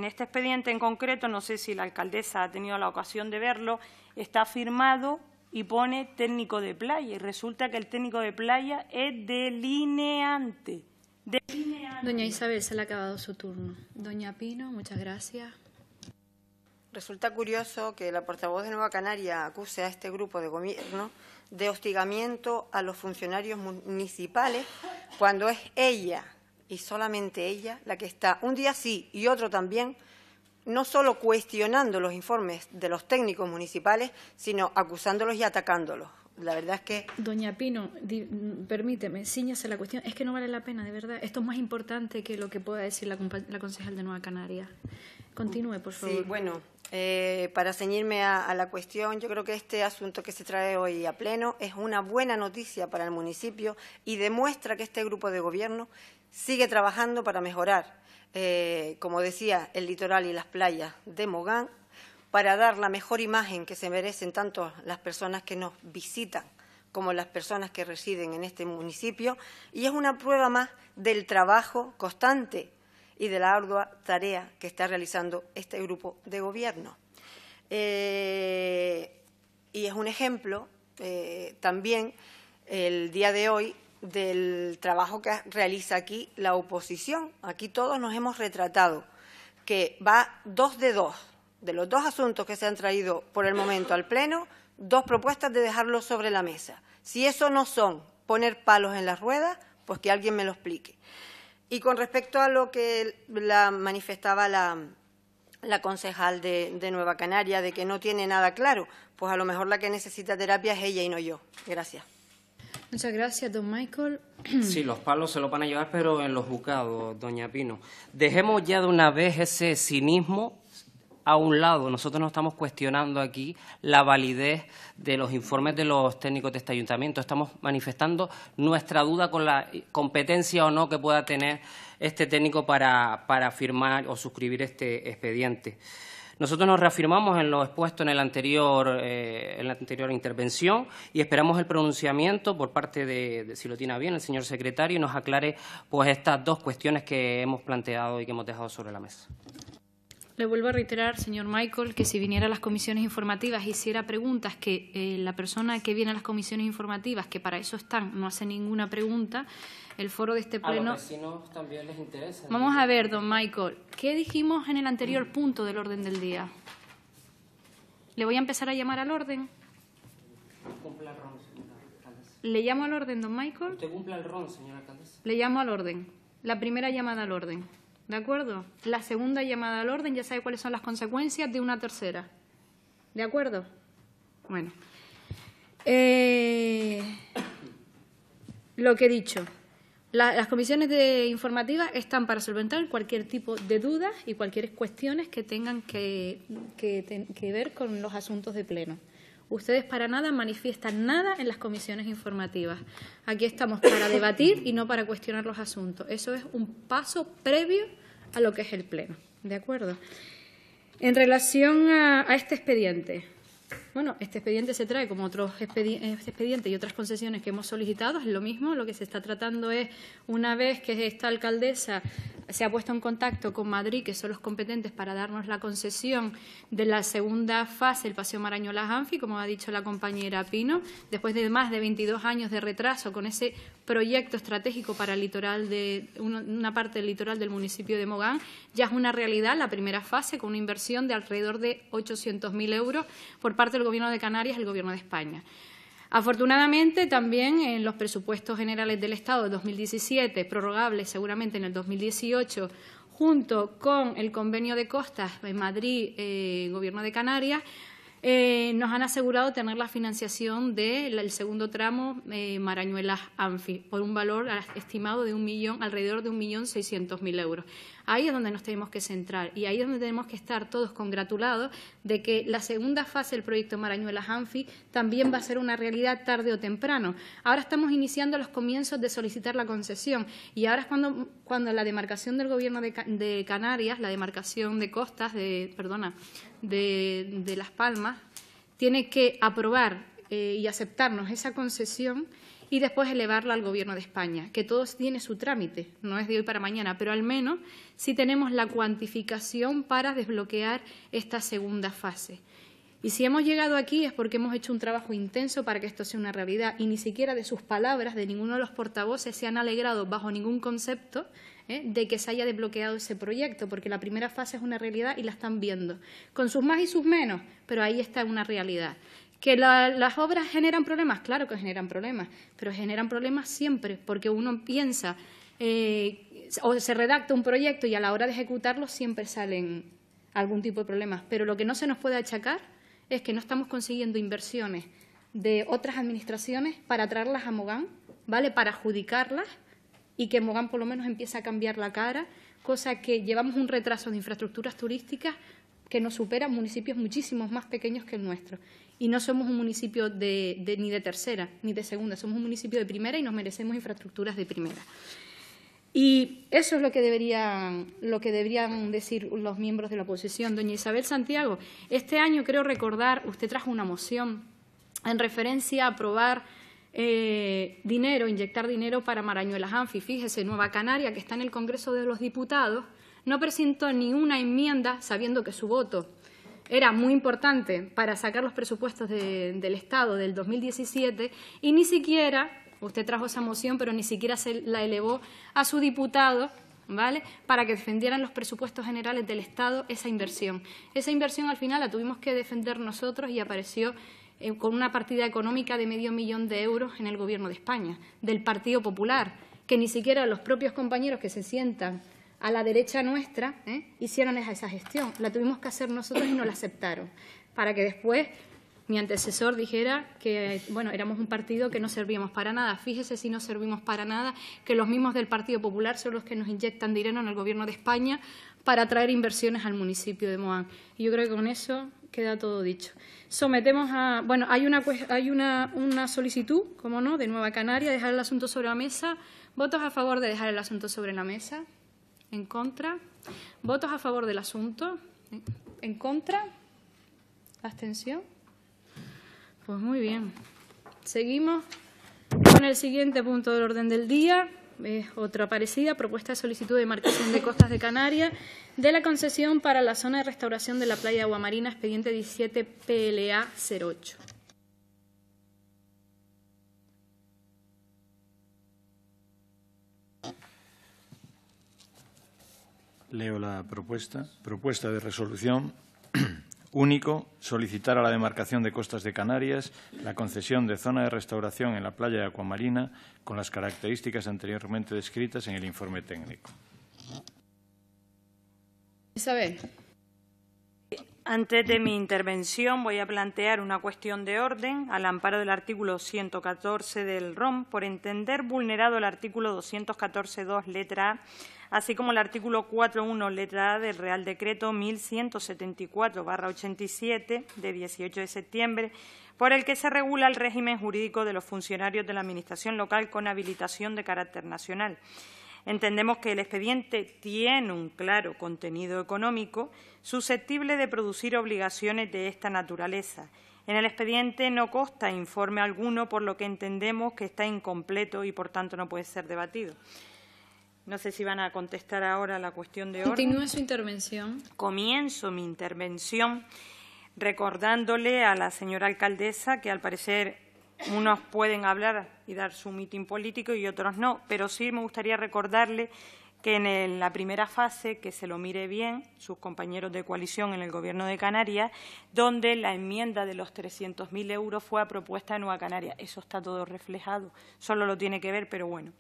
A: este
C: expediente en concreto, no sé si la alcaldesa ha tenido la ocasión de verlo, está firmado y pone técnico de playa y resulta que el técnico de playa es delineante.
A: delineante. Doña Isabel, se le ha acabado su turno. Doña Pino, muchas gracias.
F: Resulta curioso que la portavoz de Nueva Canaria acuse a este grupo de gobierno de hostigamiento a los funcionarios municipales cuando es ella y solamente ella la que está un día sí y otro también no solo cuestionando los informes de los técnicos municipales, sino acusándolos y atacándolos.
A: La verdad es que... Doña Pino, permíteme, ciñase la cuestión. Es que no vale la pena, de verdad. Esto es más importante que lo que pueda decir la, la concejal de Nueva Canaria. Continúe, por favor. Sí, bueno,
F: eh, para ceñirme a, la cuestión, yo creo que este asunto que se trae hoy a pleno es una buena noticia para el municipio y demuestra que este grupo de gobierno sigue trabajando para mejorar, eh, como decía, el litoral y las playas de Mogán, para dar la mejor imagen que se merecen tanto las personas que nos visitan como las personas que residen en este municipio y es una prueba más del trabajo constante y de la ardua tarea que está realizando este grupo de gobierno. Eh, y es un ejemplo eh, también el día de hoy del trabajo que realiza aquí la oposición. Aquí todos nos hemos retratado que va dos de dos, de los dos asuntos que se han traído por el momento al Pleno, dos propuestas de dejarlo sobre la mesa. Si eso no son poner palos en las ruedas, pues que alguien me lo explique. Y con respecto a lo que la manifestaba la, concejal de, de, Nueva Canaria, de que no tiene nada claro, pues a lo mejor la que necesita terapia es ella y no yo. Gracias. Muchas gracias, don Michael.
A: *clears throat* Sí, los palos
E: se los van a llevar, pero en los juzgados, doña Pino. Dejemos ya de una vez ese cinismo a un lado. Nosotros no estamos cuestionando aquí la validez de los informes de los técnicos de este ayuntamiento. Estamos manifestando nuestra duda con la competencia o no que pueda tener este técnico para, firmar o suscribir este expediente. Nosotros nos reafirmamos en lo expuesto en, el anterior, eh, en la anterior intervención y esperamos el pronunciamiento por parte de, si lo tiene bien, el señor secretario y nos aclare pues, estas dos cuestiones que hemos planteado y que hemos dejado sobre la mesa.
A: Le vuelvo a reiterar, señor Michael, que si viniera a las comisiones informativas, y hiciera preguntas que eh, la persona que viene a las comisiones informativas, que para eso están, no hace ninguna pregunta, el foro de este ah, pleno. A los
E: vecinos también les interesa. Vamos
A: a ver, don Michael, ¿qué dijimos en el anterior mm. punto del orden del día? Le voy a empezar a llamar al orden. Le llamo al orden, don Michael.
E: Usted el ron, señora Le
A: llamo al orden. La primera llamada al orden. ¿De acuerdo? La segunda llamada al orden ya sabe cuáles son las consecuencias de una tercera. ¿De acuerdo? Bueno. Eh, lo que he dicho. las comisiones de informativas están para solventar cualquier tipo de dudas y cualquier cuestiones que tengan que ver con los asuntos de pleno. Ustedes para nada manifiestan nada en las comisiones informativas. Aquí estamos para debatir y no para cuestionar los asuntos. Eso es un paso previo a lo que es el Pleno. ¿De acuerdo? En relación a, este expediente, bueno, este expediente se trae como otros expedientes y otras concesiones que hemos solicitado, es lo mismo, lo que se está tratando es, una vez que esta alcaldesa se ha puesto en contacto con Madrid, que son los competentes para darnos la concesión de la segunda fase, el Paseo Marañón-La Anfi, como ha dicho la compañera Pino, después de más de 22 años de retraso con ese proyecto estratégico para el litoral de una parte del litoral del municipio de Mogán, ya es una realidad la primera fase con una inversión de alrededor de 800.000 euros por parte del gobierno de Canarias el gobierno de España. Afortunadamente, también en los presupuestos generales del Estado de 2017, prorrogables seguramente en el 2018, junto con el convenio de costas en Madrid, eh, Gobierno de Canarias, eh, nos han asegurado tener la financiación del segundo tramo eh, Marañuelas-Anfi por un valor estimado de un millón, alrededor de un millón seiscientos mil euros. Ahí es donde nos tenemos que centrar y ahí es donde tenemos que estar todos congratulados de que la segunda fase del proyecto Marañuelas-Anfi también va a ser una realidad tarde o temprano. Ahora estamos iniciando los comienzos de solicitar la concesión y ahora es cuando, la demarcación del Gobierno de, de Canarias, la demarcación de costas, de, perdona, de, Las Palmas tiene que aprobar eh, y aceptarnos esa concesión y después elevarla al Gobierno de España, que todo tiene su trámite, no es de hoy para mañana, pero al menos sí tenemos la cuantificación para desbloquear esta segunda fase. Y si hemos llegado aquí es porque hemos hecho un trabajo intenso para que esto sea una realidad y ni siquiera de sus palabras, de ninguno de los portavoces, se han alegrado bajo ningún concepto ¿eh? de que se haya desbloqueado ese proyecto, porque la primera fase es una realidad y la están viendo, con sus más y sus menos, pero ahí está una realidad. ¿Que las obras generan problemas? Claro que generan problemas, pero generan problemas siempre, porque uno piensa eh, o se redacta un proyecto y a la hora de ejecutarlo siempre salen algún tipo de problemas. Pero lo que no se nos puede achacar es que no estamos consiguiendo inversiones de otras administraciones para traerlas a Mogán, ¿vale? para adjudicarlas y que Mogán por lo menos empieza a cambiar la cara, cosa que llevamos un retraso de infraestructuras turísticas que nos superan municipios muchísimos más pequeños que el nuestro. Y no somos un municipio de, de, ni de tercera ni de segunda, somos un municipio de primera y nos merecemos infraestructuras de primera. Y eso es lo que deberían, lo que deberían decir los miembros de la oposición. Doña Isabel Santiago, este año creo recordar, usted trajo una moción en referencia a aprobar eh, dinero, inyectar dinero para Marañuelas Anfi. Fíjese, Nueva Canaria, que está en el Congreso de los Diputados, no presentó ni una enmienda sabiendo que su voto era muy importante para sacar los presupuestos del Estado del 2017 y ni siquiera, usted trajo esa moción, pero ni siquiera se la elevó a su diputado ¿vale? para que defendieran los presupuestos generales del Estado esa inversión. Esa inversión al final la tuvimos que defender nosotros y apareció eh, con una partida económica de medio millón de euros en el Gobierno de España, del Partido Popular, que ni siquiera los propios compañeros que se sientan a la derecha nuestra ¿eh? hicieron esa gestión. La tuvimos que hacer nosotros y no la aceptaron, para que después mi antecesor dijera que bueno éramos un partido que no servíamos para nada. Fíjese si no servimos para nada, que los mismos del Partido Popular son los que nos inyectan dinero en el Gobierno de España para traer inversiones al municipio de Moán. Y yo creo que con eso queda todo dicho. Sometemos a... Bueno, hay una, hay una, una solicitud, como no, de Nueva Canaria, dejar el asunto sobre la mesa. ¿Votos a favor de dejar el asunto sobre la mesa? ¿En contra? ¿Votos a favor del asunto? ¿En contra? ¿Abstención? Pues muy bien. Seguimos con el siguiente punto del orden del día. Es otra parecida, propuesta de solicitud de marcación de costas de Canarias de la concesión para la zona de restauración de la playa de Aguamarina, expediente 17 PLA 08.
B: Leo la propuesta. Propuesta de resolución. *clears throat* Único, solicitar a la demarcación de Costas de Canarias la concesión de zona de restauración en la playa de Aguamarina con las características anteriormente descritas en el informe técnico.
A: Isabel.
C: Antes de mi intervención voy a plantear una cuestión de orden al amparo del artículo 114 del ROM por entender vulnerado el artículo 214.2 letra A, así como el artículo 4.1 letra A del Real Decreto 1174-87 de 18 de septiembre, por el que se regula el régimen jurídico de los funcionarios de la Administración local con habilitación de carácter nacional. Entendemos que el expediente tiene un claro contenido económico susceptible de producir obligaciones de esta naturaleza. En el expediente no consta informe alguno, por lo que entendemos que está incompleto y, por tanto, no puede ser debatido. No sé si van a contestar ahora la cuestión de orden. Continúe
A: su intervención.
C: Comienzo mi intervención recordándole a la señora alcaldesa que, al parecer, unos pueden hablar y dar su mitin político y otros no, pero sí me gustaría recordarle que en la primera fase, que se lo mire bien, sus compañeros de coalición en el Gobierno de Canarias, donde la enmienda de los 300.000 euros fue a propuesta de Nueva Canaria. Eso está todo reflejado, solo lo tiene que ver, pero bueno.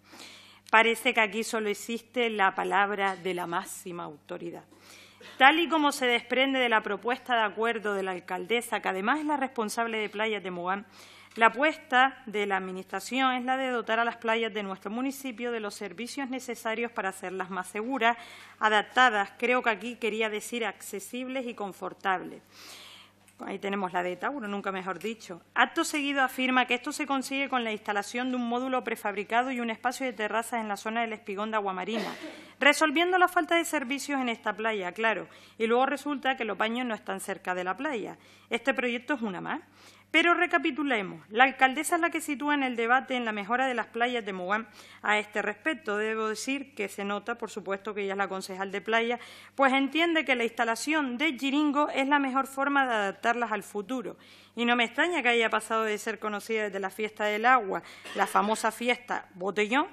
C: Parece que aquí solo existe la palabra de la máxima autoridad. Tal y como se desprende de la propuesta de acuerdo de la alcaldesa, que además es la responsable de Playa de Mogán, la apuesta de la Administración es la de dotar a las playas de nuestro municipio de los servicios necesarios para hacerlas más seguras, adaptadas, creo que aquí quería decir accesibles y confortables. Ahí tenemos la de Tauro, nunca mejor dicho. Acto seguido afirma que esto se consigue con la instalación de un módulo prefabricado y un espacio de terrazas en la zona del espigón de Aguamarina, resolviendo la falta de servicios en esta playa, claro, y luego resulta que los baños no están cerca de la playa. Este proyecto es una más. Pero recapitulemos. La alcaldesa es la que sitúa en el debate en la mejora de las playas de Mogán a este respecto. Debo decir que se nota, por supuesto, que ella es la concejal de playa, pues entiende que la instalación de Chiringo es la mejor forma de adaptarlas al futuro. Y no me extraña que haya pasado de ser conocida desde la fiesta del agua, la famosa fiesta Botellón,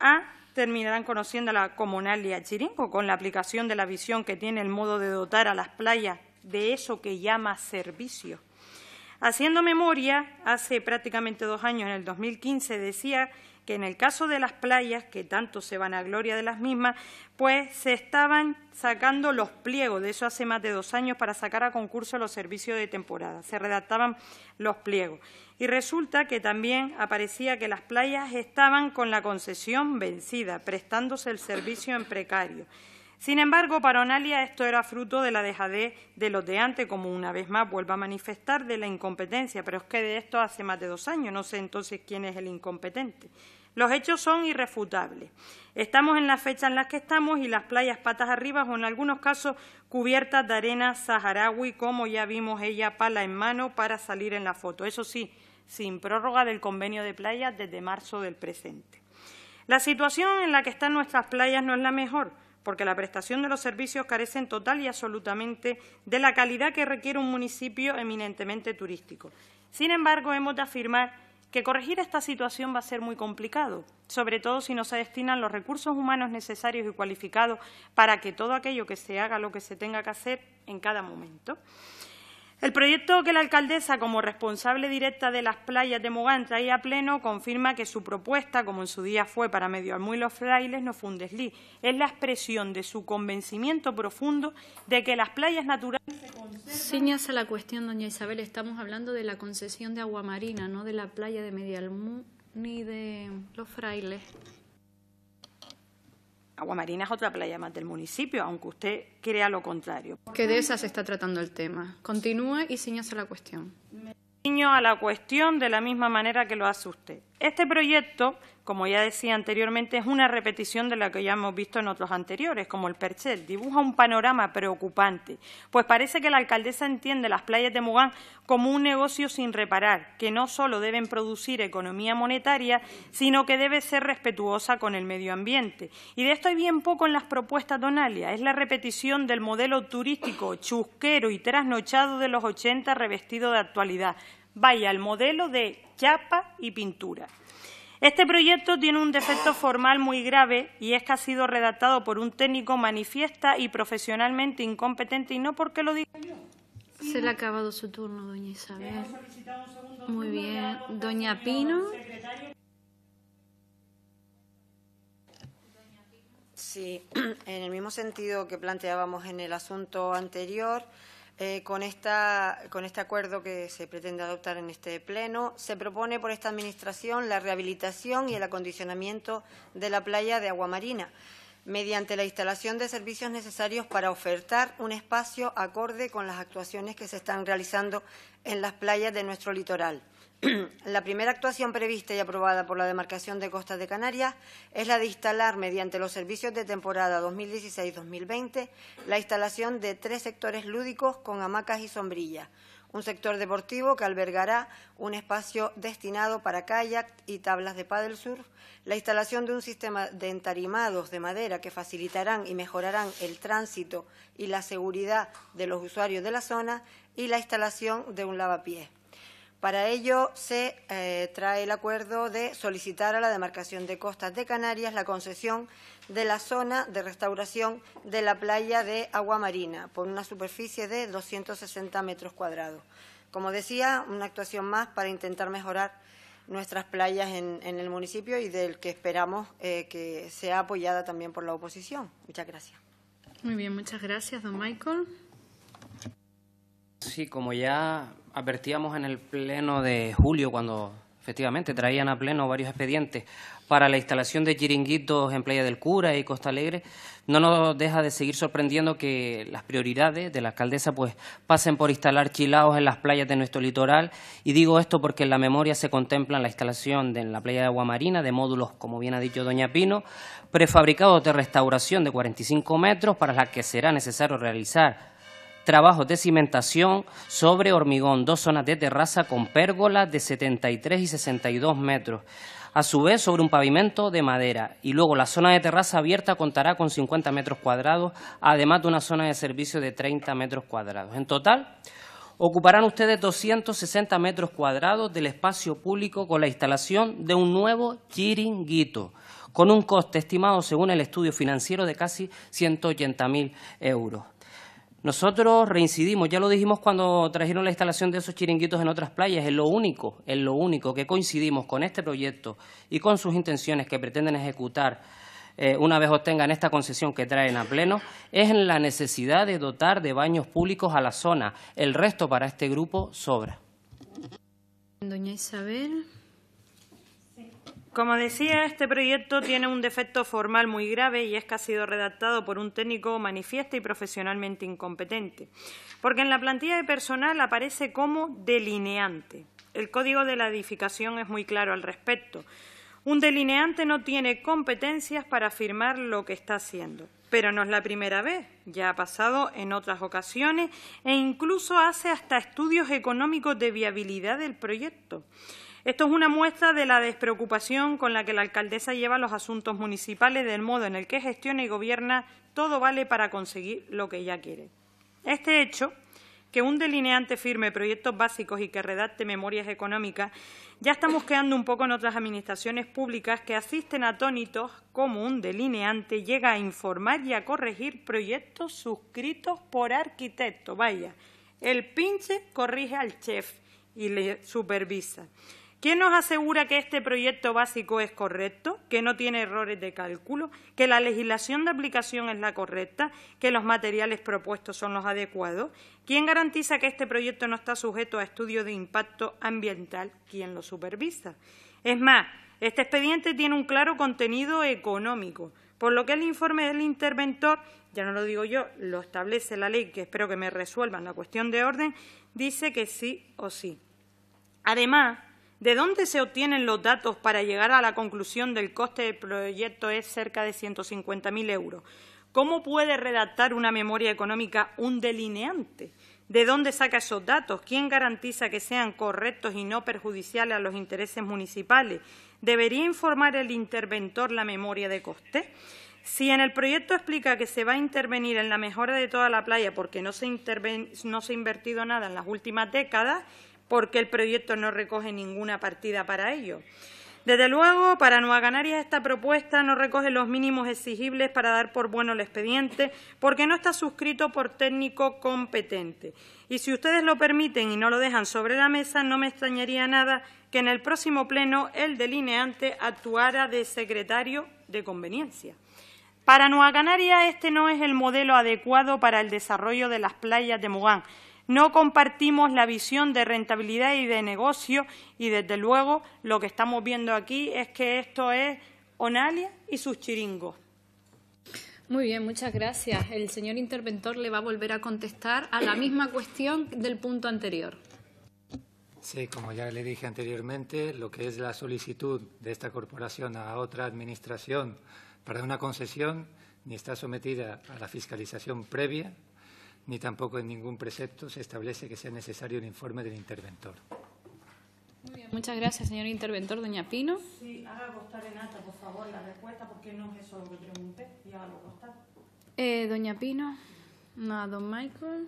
C: a terminarán conociéndola y a Chiringo, con la aplicación de la visión que tiene el modo de dotar a las playas de eso que llama servicio Haciendo memoria, hace prácticamente dos años, en el 2015, decía que en el caso de las playas, que tanto se van a gloria de las mismas, pues se estaban sacando los pliegos, de eso hace más de dos años, para sacar a concurso los servicios de temporada, se redactaban los pliegos. Y resulta que también aparecía que las playas estaban con la concesión vencida, prestándose el servicio en precario. Sin embargo, para Onalia esto era fruto de la dejadez de los de antes, como una vez más vuelva a manifestar, de la incompetencia, pero es que de esto hace más de dos años, no sé entonces quién es el incompetente. Los hechos son irrefutables. Estamos en la fecha en la que estamos y las playas patas arriba o en algunos casos cubiertas de arena saharaui, como ya vimos ella pala en mano para salir en la foto. Eso sí, sin prórroga del convenio de playas desde marzo del presente. La situación en la que están nuestras playas no es la mejor porque la prestación de los servicios carece total y absolutamente de la calidad que requiere un municipio eminentemente turístico. Sin embargo, hemos de afirmar que corregir esta situación va a ser muy complicado, sobre todo si no se destinan los recursos humanos necesarios y cualificados para que todo aquello que se haga, lo que se tenga que hacer en cada momento. El proyecto que la alcaldesa, como responsable directa de las playas de Mogán, traía a pleno, confirma que su propuesta, como en su día fue para Medio y los Frailes, no fue un desliz. Es la expresión de su convencimiento profundo de que las playas naturales
A: se conservan... la cuestión, doña Isabel. Estamos hablando de la concesión de agua marina, no de la playa de Medio ni de los Frailes.
C: Aguamarina es otra playa más del municipio, aunque usted crea lo contrario. ¿Qué de esa se
A: está tratando el tema. Continúe y ciñase la cuestión.
C: Me a la cuestión de la misma manera que lo hace usted. Este proyecto, como ya decía anteriormente, es una repetición de la que ya hemos visto en otros anteriores, como el Perchel. Dibuja un panorama preocupante, pues parece que la alcaldesa entiende las playas de Mogán como un negocio sin reparar, que no solo deben producir economía monetaria, sino que debe ser respetuosa con el medio ambiente. Y de esto hay bien poco en las propuestas Donalia. Es la repetición del modelo turístico chusquero y trasnochado de los 80 revestido de actualidad, vaya al modelo de chapa y pintura. Este proyecto tiene un defecto formal muy grave y es que ha sido redactado por un técnico manifiesta y profesionalmente incompetente y no porque lo diga yo.
A: Se le ha acabado su turno, doña Isabel. Muy bien. Doña
C: Pino.
F: Sí, *clears throat* en el mismo sentido que planteábamos en el asunto anterior, eh, con, con este acuerdo que se pretende adoptar en este Pleno, se propone por esta Administración la rehabilitación y el acondicionamiento de la playa de Aguamarina mediante la instalación de servicios necesarios para ofertar un espacio acorde con las actuaciones que se están realizando en las playas de nuestro litoral. *clears throat* La primera actuación prevista y aprobada por la demarcación de Costas de Canarias es la de instalar, mediante los servicios de temporada 2016-2020, la instalación de tres sectores lúdicos con hamacas y sombrillas, un sector deportivo que albergará un espacio destinado para kayak y tablas de paddle surf, la instalación de un sistema de entarimados de madera que facilitarán y mejorarán el tránsito y la seguridad de los usuarios de la zona y la instalación de un lavapiés. Para ello, se eh, trae el acuerdo de solicitar a la demarcación de costas de Canarias la concesión de la zona de restauración de la playa de Agua Marina por una superficie de 260 metros cuadrados. Como decía, una actuación más para intentar mejorar nuestras playas en, el municipio y del que esperamos eh, que sea apoyada también por la oposición. Muchas gracias. Muy bien, muchas gracias, don Michael.
E: Sí, como ya advertíamos en el pleno de julio, cuando efectivamente traían a pleno varios expedientes para la instalación de chiringuitos en Playa del Cura y Costa Alegre, no nos deja de seguir sorprendiendo que las prioridades de la alcaldesa pues pasen por instalar chilaos en las playas de nuestro litoral y digo esto porque en la memoria se contempla la instalación en la playa de Aguamarina de módulos, como bien ha dicho doña Pino, prefabricados de restauración de 45 metros para las que será necesario realizar trabajos de cimentación sobre hormigón, dos zonas de terraza con pérgolas de 73 y 62 metros, a su vez sobre un pavimento de madera. Y luego la zona de terraza abierta contará con 50 metros cuadrados, además de una zona de servicio de 30 metros cuadrados. En total, ocuparán ustedes 260 metros cuadrados del espacio público con la instalación de un nuevo chiringuito, con un coste estimado, según el estudio financiero, de casi 180.000 euros. Nosotros reincidimos, ya lo dijimos cuando trajeron la instalación de esos chiringuitos en otras playas, es lo único, es lo único que coincidimos con este proyecto y con sus intenciones que pretenden ejecutar eh, una vez obtengan esta concesión que traen a pleno, es en la necesidad de dotar de baños públicos a la zona. El resto para este grupo sobra.
A: Doña Isabel.
C: Como decía, este proyecto tiene un defecto formal muy grave y es que ha sido redactado por un técnico manifiesta y profesionalmente incompetente, porque en la plantilla de personal aparece como delineante. El código de la edificación es muy claro al respecto. Un delineante no tiene competencias para afirmar lo que está haciendo. Pero no es la primera vez, ya ha pasado en otras ocasiones e incluso hace hasta estudios económicos de viabilidad del proyecto. Esto es una muestra de la despreocupación con la que la alcaldesa lleva los asuntos municipales del modo en el que gestiona y gobierna todo vale para conseguir lo que ella quiere. Este hecho que un delineante firme proyectos básicos y que redacte memorias económicas, ya estamos quedando un poco en otras administraciones públicas que asisten atónitos como un delineante llega a informar y a corregir proyectos suscritos por arquitecto. Vaya, el pinche corrige al chef y le supervisa. ¿Quién nos asegura que este proyecto básico es correcto, que no tiene errores de cálculo, que la legislación de aplicación es la correcta, que los materiales propuestos son los adecuados? ¿Quién garantiza que este proyecto no está sujeto a estudios de impacto ambiental? ¿Quién lo supervisa? Es más, este expediente tiene un claro contenido económico, por lo que el informe del interventor, ya no lo digo yo, lo establece la ley, que espero que me resuelvan la cuestión de orden, dice que sí o sí. Además, ¿De dónde se obtienen los datos para llegar a la conclusión del coste del proyecto es cerca de 150.000 euros? ¿Cómo puede redactar una memoria económica un delineante? ¿De dónde saca esos datos? ¿Quién garantiza que sean correctos y no perjudiciales a los intereses municipales? ¿Debería informar el interventor la memoria de coste? Si en el proyecto explica que se va a intervenir en la mejora de toda la playa porque no se, no se ha invertido nada en las últimas décadas, porque el proyecto no recoge ninguna partida para ello. Desde luego, para Nueva Canarias esta propuesta no recoge los mínimos exigibles para dar por bueno el expediente, porque no está suscrito por técnico competente. Y si ustedes lo permiten y no lo dejan sobre la mesa, no me extrañaría nada que en el próximo pleno el delineante actuara de secretario de conveniencia. Para Nueva Canaria este no es el modelo adecuado para el desarrollo de las playas de Mugán. No compartimos la visión de rentabilidad y de negocio y, desde luego, lo que estamos viendo aquí es que esto es Onalia y sus chiringos.
A: Muy bien, muchas gracias. El señor interventor le va a volver a contestar a la misma cuestión del punto anterior.
B: Sí, como ya le dije anteriormente, lo que es la solicitud de esta corporación a otra administración para una concesión ni está sometida a la fiscalización previa ni tampoco en ningún precepto se establece que sea necesario el informe del interventor.
A: Muy bien, muchas gracias, señor interventor. Doña Pino.
C: Sí, haga costar en acta, por favor, la respuesta, porque no es eso lo que pregunté,
A: y hágalo costar. Eh, Doña Pino. No, don Michael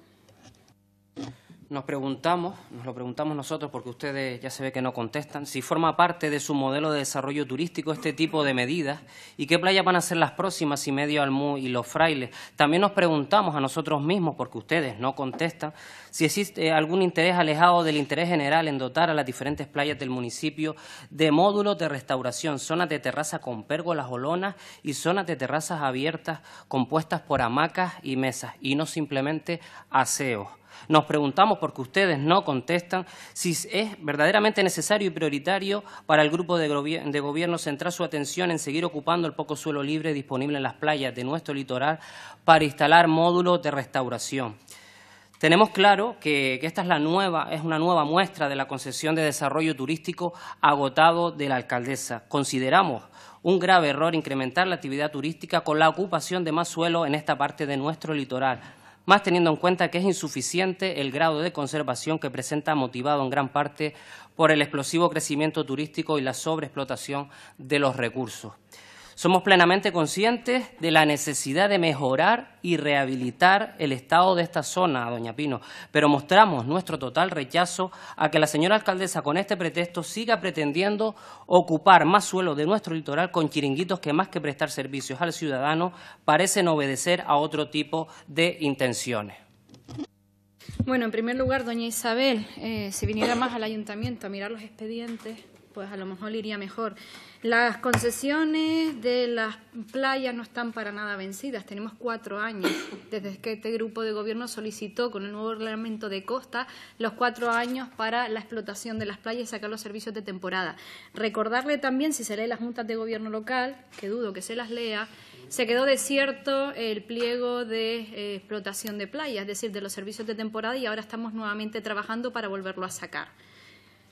E: nos preguntamos, nos lo preguntamos nosotros porque ustedes ya se ve que no contestan, si forma parte de su modelo de desarrollo turístico este tipo de medidas y qué playas van a ser las próximas si Medio Almú y Los Frailes. También nos preguntamos a nosotros mismos, porque ustedes no contestan, si existe algún interés alejado del interés general en dotar a las diferentes playas del municipio de módulos de restauración, zonas de terraza con pérgolas o lonas y zonas de terrazas abiertas compuestas por hamacas y mesas y no simplemente aseos. Nos preguntamos, porque ustedes no contestan, si es verdaderamente necesario y prioritario para el grupo de, gobierno centrar su atención en seguir ocupando el poco suelo libre disponible en las playas de nuestro litoral para instalar módulos de restauración. Tenemos claro que, que, esta es, la nueva, es una nueva muestra de la concesión de desarrollo turístico agotado de la alcaldesa. Consideramos un grave error incrementar la actividad turística con la ocupación de más suelo en esta parte de nuestro litoral más teniendo en cuenta que es insuficiente el grado de conservación que presenta motivado en gran parte por el explosivo crecimiento turístico y la sobreexplotación de los recursos. Somos plenamente conscientes de la necesidad de mejorar y rehabilitar el estado de esta zona, doña Pino, pero mostramos nuestro total rechazo a que la señora alcaldesa con este pretexto siga pretendiendo ocupar más suelo de nuestro litoral con chiringuitos que más que prestar servicios al ciudadano parecen obedecer a otro tipo de intenciones.
A: Bueno, en primer lugar, doña Isabel, eh, si viniera más al ayuntamiento a mirar los expedientes, pues a lo mejor iría mejor. Las concesiones de las playas no están para nada vencidas. Tenemos cuatro años desde que este grupo de gobierno solicitó con el nuevo reglamento de costa los cuatro años para la explotación de las playas y sacar los servicios de temporada. Recordarle también, si se lee las juntas de gobierno local, que dudo que se las lea, se quedó desierto el pliego de eh, explotación de playas, es decir, de los servicios de temporada y ahora estamos nuevamente trabajando para volverlo a sacar.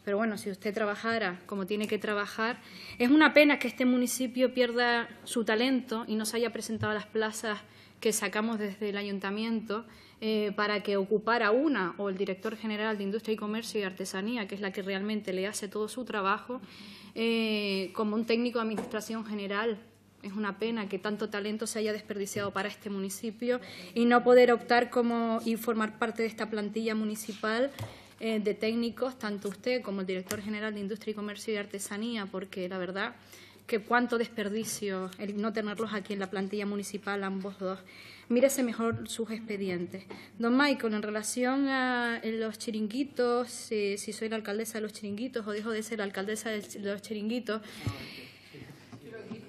A: Pero bueno, si usted trabajara como tiene que trabajar, es una pena que este municipio pierda su talento y no se haya presentado a las plazas que sacamos desde el ayuntamiento eh, para que ocupara una o el director general de Industria y Comercio y Artesanía, que es la que realmente le hace todo su trabajo, eh, como un técnico de Administración General. Es una pena que tanto talento se haya desperdiciado para este municipio y no poder optar como y formar parte de esta plantilla municipal eh, de técnicos, tanto usted como el director general de Industria y Comercio y Artesanía, porque la verdad que cuánto desperdicio el no tenerlos aquí en la plantilla municipal, ambos dos. Mírese mejor sus expedientes. Don Michael, en relación a los chiringuitos, si soy la alcaldesa de los chiringuitos o dejo de ser la alcaldesa de los chiringuitos.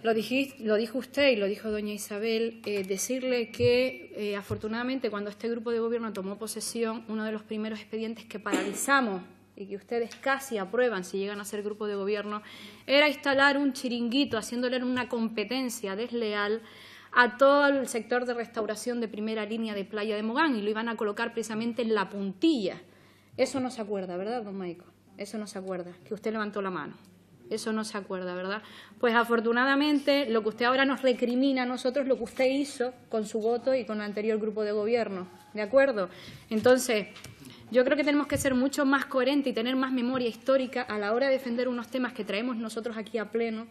A: Lo, dijo usted y lo dijo doña Isabel, eh, decirle que eh, afortunadamente cuando este grupo de gobierno tomó posesión, uno de los primeros expedientes que paralizamos y que ustedes casi aprueban si llegan a ser grupo de gobierno, era instalar un chiringuito, haciéndole una competencia desleal a todo el sector de restauración de primera línea de Playa de Mogán y lo iban a colocar precisamente en la puntilla. Eso no se acuerda, ¿verdad, don Maico? Eso no se acuerda, que usted levantó la mano eso no se acuerda, ¿verdad? Pues afortunadamente lo que usted ahora nos recrimina a nosotros lo que usted hizo con su voto y con el anterior grupo de gobierno, ¿de acuerdo? Entonces, yo creo que tenemos que ser mucho más coherentes y tener más memoria histórica a la hora de defender unos temas que traemos nosotros aquí a pleno,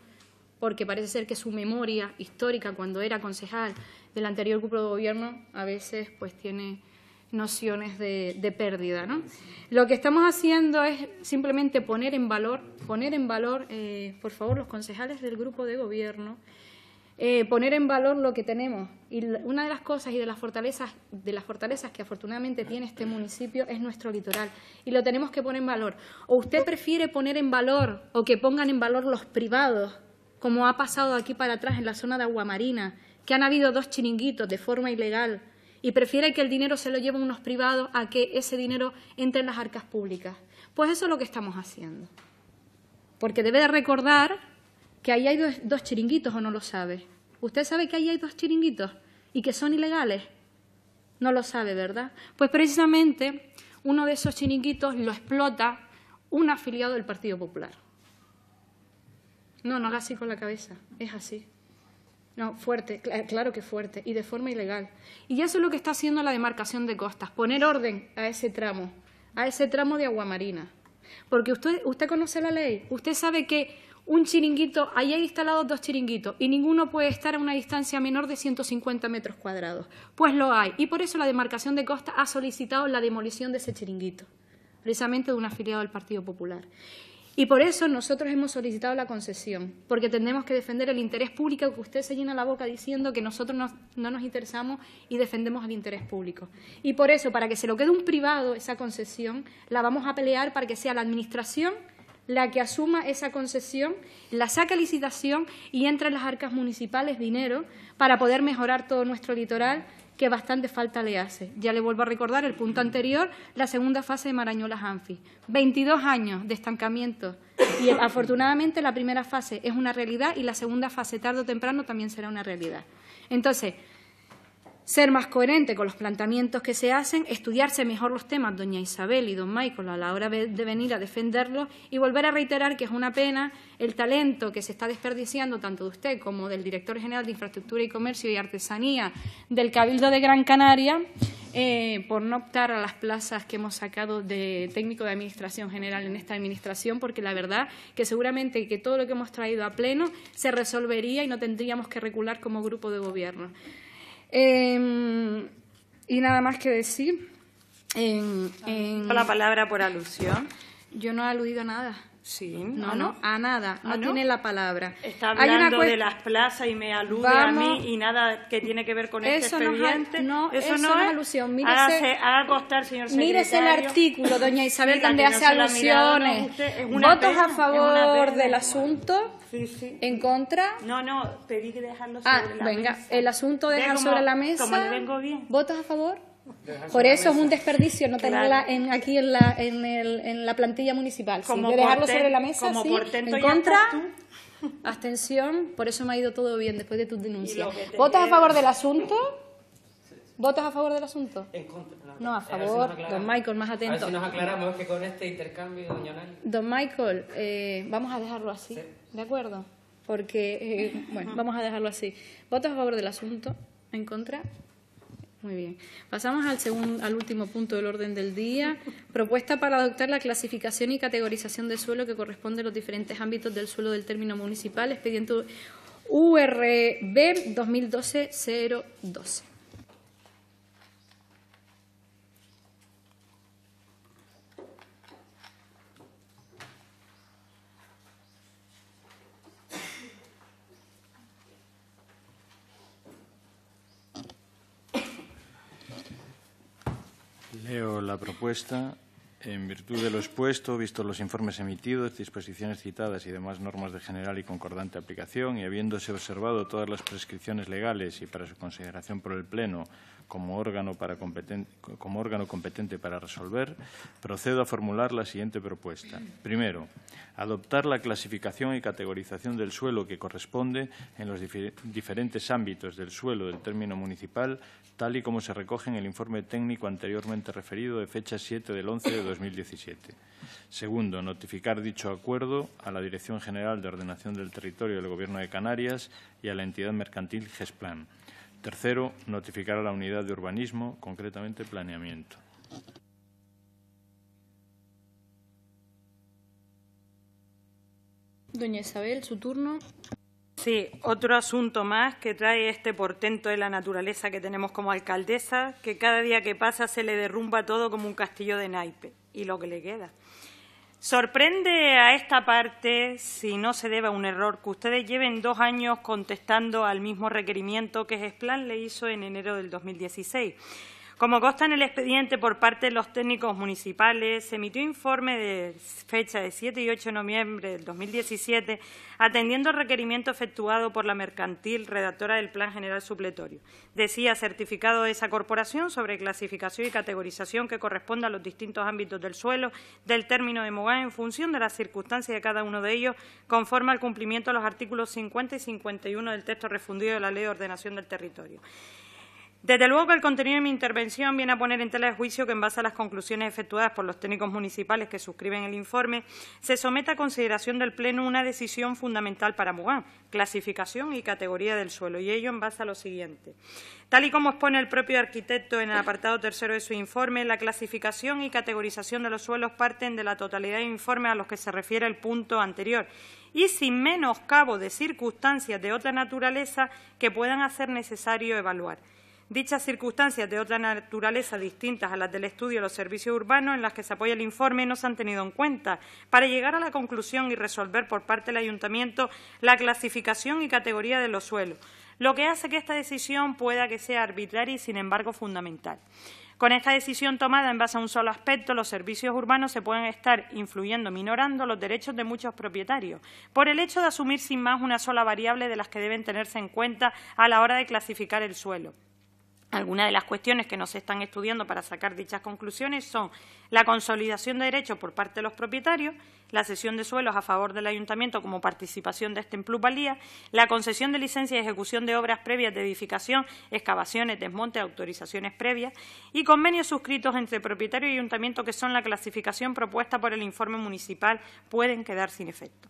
A: porque parece ser que su memoria histórica cuando era concejal del anterior grupo de gobierno a veces pues tiene nociones de, pérdida. ¿no? Lo que estamos haciendo es simplemente poner en valor, poner en valor, eh, por favor, los concejales del grupo de gobierno, eh, poner en valor lo que tenemos. Y una de las cosas y de las fortalezas, de las fortalezas que afortunadamente tiene este municipio es nuestro litoral. Y lo tenemos que poner en valor. O usted prefiere poner en valor o que pongan en valor los privados, como ha pasado aquí para atrás en la zona de Aguamarina, que han habido dos chiringuitos de forma ilegal y prefiere que el dinero se lo lleven unos privados a que ese dinero entre en las arcas públicas. Pues eso es lo que estamos haciendo. Porque debe de recordar que ahí hay dos, chiringuitos o no lo sabe. ¿Usted sabe que ahí hay dos chiringuitos y que son ilegales? No lo sabe, ¿verdad? Pues precisamente uno de esos chiringuitos lo explota un afiliado del Partido Popular. No, no haga así con la cabeza, es así. No, fuerte, claro que fuerte, y de forma ilegal. Y eso es lo que está haciendo la demarcación de costas, poner orden a ese tramo, a ese tramo de aguamarina. Porque usted, usted conoce la ley, usted sabe que un chiringuito, ahí hay instalados dos chiringuitos y ninguno puede estar a una distancia menor de 150 metros cuadrados. Pues lo hay y por eso la demarcación de costas ha solicitado la demolición de ese chiringuito, precisamente de un afiliado del Partido Popular. Y por eso nosotros hemos solicitado la concesión, porque tenemos que defender el interés público, que usted se llena la boca diciendo que nosotros no, nos interesamos y defendemos el interés público. Y por eso, para que se lo quede un privado esa concesión, la vamos a pelear para que sea la Administración la que asuma esa concesión, la saque licitación y entre en las arcas municipales dinero para poder mejorar todo nuestro litoral que bastante falta le hace. Ya le vuelvo a recordar el punto anterior, la segunda fase de Marañola Anfi. Veintidós años de estancamiento y afortunadamente la primera fase es una realidad y la segunda fase tarde o temprano también será una realidad. Entonces, ser más coherente con los planteamientos que se hacen, estudiarse mejor los temas, doña Isabel y don Michael, a la hora de venir a defenderlos y volver a reiterar que es una pena el talento que se está desperdiciando tanto de usted como del director general de Infraestructura y Comercio y Artesanía del Cabildo de Gran Canaria eh, por no optar a las plazas que hemos sacado de técnico de Administración General en esta Administración, porque la verdad que seguramente que todo lo que hemos traído a pleno se resolvería y no tendríamos que regular como grupo de gobierno. Em, y nada más que decir. en... La
C: palabra por alusión.
A: Yo no he aludido a nada. Sí, ah, no, no, a nada, ah, no, tiene la palabra. Está hablando de las
C: plazas y me alude a mí y nada que tiene que ver con este expediente. No, eso, no es, alusión. Mírese, señor el artículo,
A: doña Isabel, donde hace alusiones. Votos a favor del asunto. Sí, sí. ¿En contra? No, no, pedí que dejarlo ah, sobre la mesa. ah, venga, el asunto dejar sobre la mesa. Como vengo bien. ¿Votos a favor? Por eso es un desperdicio no tenerla en, aquí en la, plantilla municipal. Como de dejarlo sobre la mesa, sí, en contra, abstención, por eso me ha ido todo bien después de tu denuncia. ¿Votas a favor del asunto? ¿Votas a favor del asunto? En contra. No, a favor. Don Michael, más atento. A ver si nos aclaramos
E: que con este intercambio, doña
A: Don Michael, eh, vamos a dejarlo así, ¿de acuerdo? Porque, eh, bueno, vamos a dejarlo así. ¿Votas a favor del asunto? ¿En contra? Muy bien. Pasamos al, segundo, al último punto del orden del día. Propuesta para adoptar la clasificación y categorización de suelo que corresponde a los diferentes ámbitos del suelo del término municipal, expediente URB 2012-012.
B: la propuesta. En virtud de lo expuesto, visto los informes emitidos, disposiciones citadas y demás normas de general y concordante aplicación, y habiéndose observado todas las prescripciones legales y para su consideración por el Pleno como órgano, competente, para resolver, procedo a formular la siguiente propuesta. Primero, adoptar la clasificación y categorización del suelo que corresponde en los diferentes ámbitos del suelo del término municipal, tal y como se recoge en el informe técnico anteriormente referido de fecha 7 del 11 de 2017. Segundo, notificar dicho acuerdo a la Dirección General de Ordenación del Territorio del Gobierno de Canarias y a la entidad mercantil GESPLAN. Tercero, notificar a la unidad de urbanismo, concretamente planeamiento.
A: Doña Isabel, su turno.
C: Sí, otro asunto más que trae este portento de la naturaleza que tenemos como alcaldesa, que cada día que pasa se le derrumba todo como un castillo de naipe y lo que le queda. Sorprende a esta parte, si no se debe a un error, que ustedes lleven dos años contestando al mismo requerimiento que Gesplan le hizo en enero del 2016. Como consta en el expediente por parte de los técnicos municipales, se emitió informe de fecha de 7 y 8 de noviembre del 2017, atendiendo al requerimiento efectuado por la mercantil redactora del Plan General Supletorio. Decía certificado de esa corporación sobre clasificación y categorización que corresponda a los distintos ámbitos del suelo del término de Mogán en función de las circunstancias de cada uno de ellos, conforme al cumplimiento de los artículos 50 y 51 del texto refundido de la Ley de Ordenación del Territorio. Desde luego que el contenido de mi intervención viene a poner en tela de juicio que, en base a las conclusiones efectuadas por los técnicos municipales que suscriben el informe, se someta a consideración del Pleno una decisión fundamental para Mugán, clasificación y categoría del suelo, y ello en base a lo siguiente. Tal y como expone el propio arquitecto en el apartado tercero de su informe, la clasificación y categorización de los suelos parten de la totalidad de informes a los que se refiere el punto anterior y sin menos menoscabo de circunstancias de otra naturaleza que puedan hacer necesario evaluar. Dichas circunstancias de otra naturaleza distintas a las del estudio de los servicios urbanos en las que se apoya el informe no se han tenido en cuenta para llegar a la conclusión y resolver por parte del ayuntamiento la clasificación y categoría de los suelos, lo que hace que esta decisión pueda que sea arbitraria y, sin embargo, fundamental. Con esta decisión tomada en base a un solo aspecto, los servicios urbanos se pueden estar influyendo, minorando los derechos de muchos propietarios, por el hecho de asumir sin más una sola variable de las que deben tenerse en cuenta a la hora de clasificar el suelo. Algunas de las cuestiones que nos están estudiando para sacar dichas conclusiones son la consolidación de derechos por parte de los propietarios, la cesión de suelos a favor del ayuntamiento como participación de este en plusvalía, la concesión de licencia y ejecución de obras previas de edificación, excavaciones, desmonte, autorizaciones previas y convenios suscritos entre propietario y ayuntamiento que son la clasificación propuesta por el informe municipal pueden quedar sin efecto.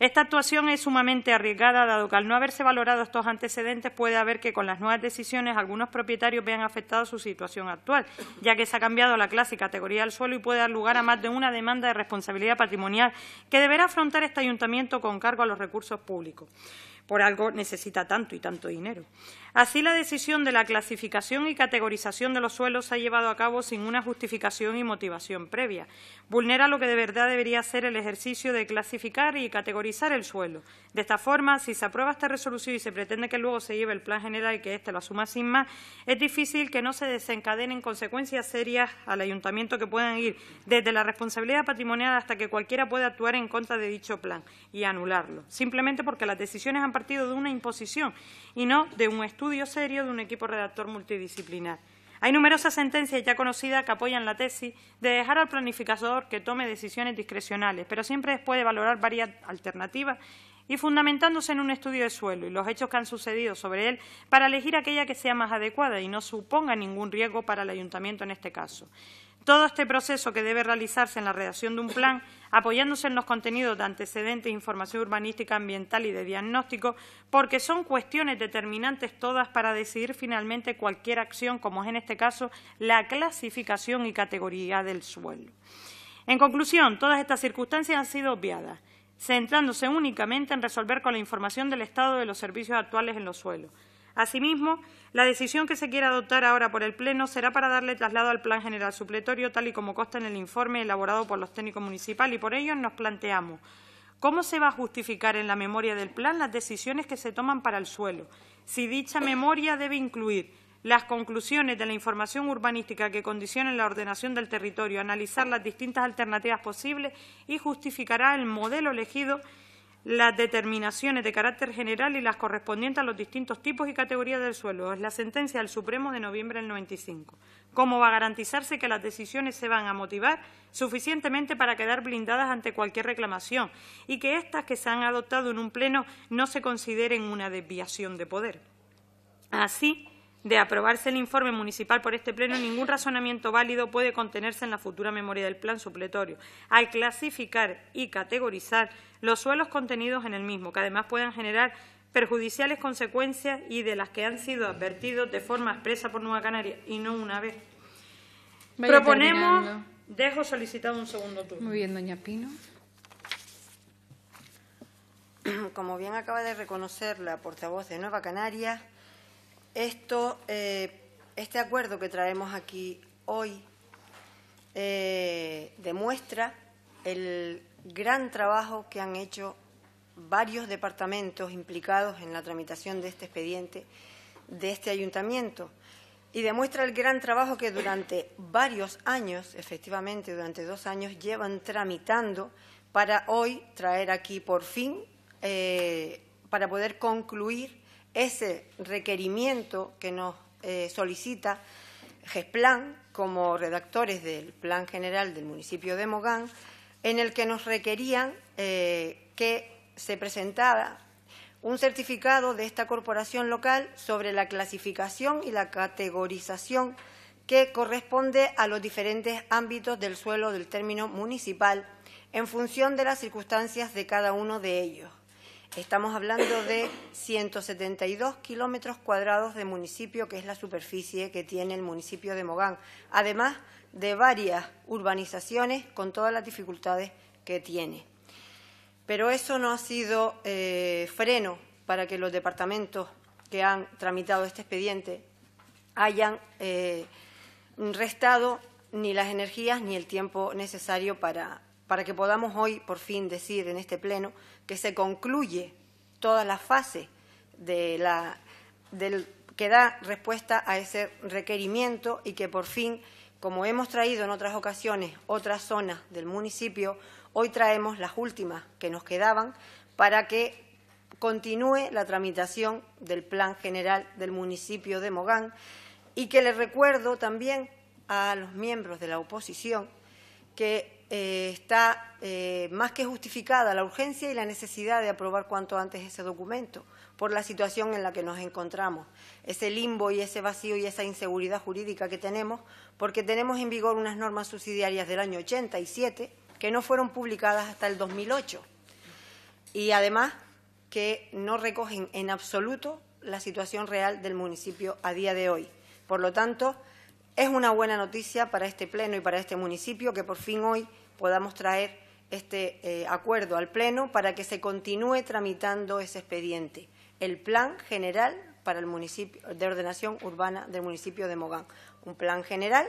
C: Esta actuación es sumamente arriesgada, dado que al no haberse valorado estos antecedentes puede haber que con las nuevas decisiones algunos propietarios vean afectada su situación actual, ya que se ha cambiado la clase y categoría del suelo y puede dar lugar a más de una demanda de responsabilidad patrimonial que deberá afrontar este ayuntamiento con cargo a los recursos públicos. Por algo necesita tanto y tanto dinero. Así, la decisión de la clasificación y categorización de los suelos se ha llevado a cabo sin una justificación y motivación previa. Vulnera lo que de verdad debería ser el ejercicio de clasificar y categorizar el suelo. De esta forma, si se aprueba esta resolución y se pretende que luego se lleve el plan general y que éste lo asuma sin más, es difícil que no se desencadenen consecuencias serias al ayuntamiento que puedan ir desde la responsabilidad patrimonial hasta que cualquiera pueda actuar en contra de dicho plan y anularlo, simplemente porque las decisiones han partido de una imposición y no de un estudio serio de un equipo redactor multidisciplinar. Hay numerosas sentencias ya conocidas que apoyan la tesis de dejar al planificador que tome decisiones discrecionales, pero siempre después de valorar varias alternativas y fundamentándose en un estudio de suelo y los hechos que han sucedido sobre él para elegir aquella que sea más adecuada y no suponga ningún riesgo para el ayuntamiento en este caso. Todo este proceso que debe realizarse en la redacción de un plan, apoyándose en los contenidos de antecedentes, información urbanística, ambiental y de diagnóstico, porque son cuestiones determinantes todas para decidir finalmente cualquier acción, como es en este caso la clasificación y categoría del suelo. En conclusión, todas estas circunstancias han sido obviadas, centrándose únicamente en resolver con la información del estado de los servicios actuales en los suelos, Asimismo, la decisión que se quiera adoptar ahora por el Pleno será para darle traslado al Plan General Supletorio, tal y como consta en el informe elaborado por los técnicos municipales, y por ello nos planteamos ¿Cómo se va a justificar en la memoria del plan las decisiones que se toman para el suelo? Si dicha memoria debe incluir las conclusiones de la información urbanística que condicionen la ordenación del territorio, analizar las distintas alternativas posibles y justificará el modelo elegido las determinaciones de carácter general y las correspondientes a los distintos tipos y categorías del suelo. Es la sentencia del Supremo de noviembre del 95. ¿Cómo va a garantizarse que las decisiones se van a motivar suficientemente para quedar blindadas ante cualquier reclamación y que estas que se han adoptado en un pleno no se consideren una desviación de poder? Así, de aprobarse el informe municipal por este Pleno, ningún razonamiento válido puede contenerse en la futura memoria del plan supletorio, al clasificar y categorizar los suelos contenidos en el mismo, que además puedan generar perjudiciales consecuencias y de las que han sido advertidos de forma expresa por Nueva Canaria y no una vez.
D: Proponemos,
F: dejo solicitado un segundo turno. Muy bien, doña Pino. Como bien acaba de reconocer la portavoz de Nueva Canaria, eh, este acuerdo que traemos aquí hoy eh, demuestra el gran trabajo que han hecho varios departamentos implicados en la tramitación de este expediente de este ayuntamiento y demuestra el gran trabajo que durante varios años, efectivamente durante dos años, llevan tramitando para hoy traer aquí por fin, eh, para poder concluir ese requerimiento que nos eh, solicita GESPLAN como redactores del Plan General del municipio de Mogán, en el que nos requerían eh, que se presentara un certificado de esta corporación local sobre la clasificación y la categorización que corresponde a los diferentes ámbitos del suelo del término municipal en función de las circunstancias de cada uno de ellos Estamos hablando de 172 kilómetros cuadrados de municipio, que es la superficie que tiene el municipio de Mogán, además de varias urbanizaciones con todas las dificultades que tiene. Pero eso no ha sido eh, freno para que los departamentos que han tramitado este expediente hayan eh, restado ni las energías ni el tiempo necesario para que podamos hoy por fin decir en este Pleno que se concluye toda la fase de la, que da respuesta a ese requerimiento y que por fin, como hemos traído en otras ocasiones otras zonas del municipio, hoy traemos las últimas que nos quedaban para que continúe la tramitación del Plan General del municipio de Mogán y que le recuerdo también a los miembros de la oposición que eh, está eh, más que justificada la urgencia y la necesidad de aprobar cuanto antes ese documento por la situación en la que nos encontramos, ese limbo y ese vacío y esa inseguridad jurídica que tenemos, porque tenemos en vigor unas normas subsidiarias del año 87 que no fueron publicadas hasta el 2008 y además que no recogen en absoluto la situación real del municipio a día de hoy. Por lo tanto, es una buena noticia para este Pleno y para este municipio que por fin hoy podamos traer este eh, acuerdo al Pleno para que se continúe tramitando ese expediente, el Plan General para el municipio de Ordenación Urbana del municipio de Mogán. Un plan general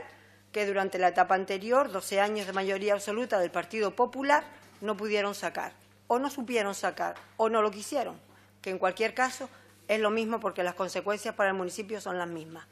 F: que durante la etapa anterior, 12 años de mayoría absoluta del Partido Popular, no pudieron sacar, o no supieron sacar, o no lo quisieron, que en cualquier caso es lo mismo porque las consecuencias para el municipio son las mismas.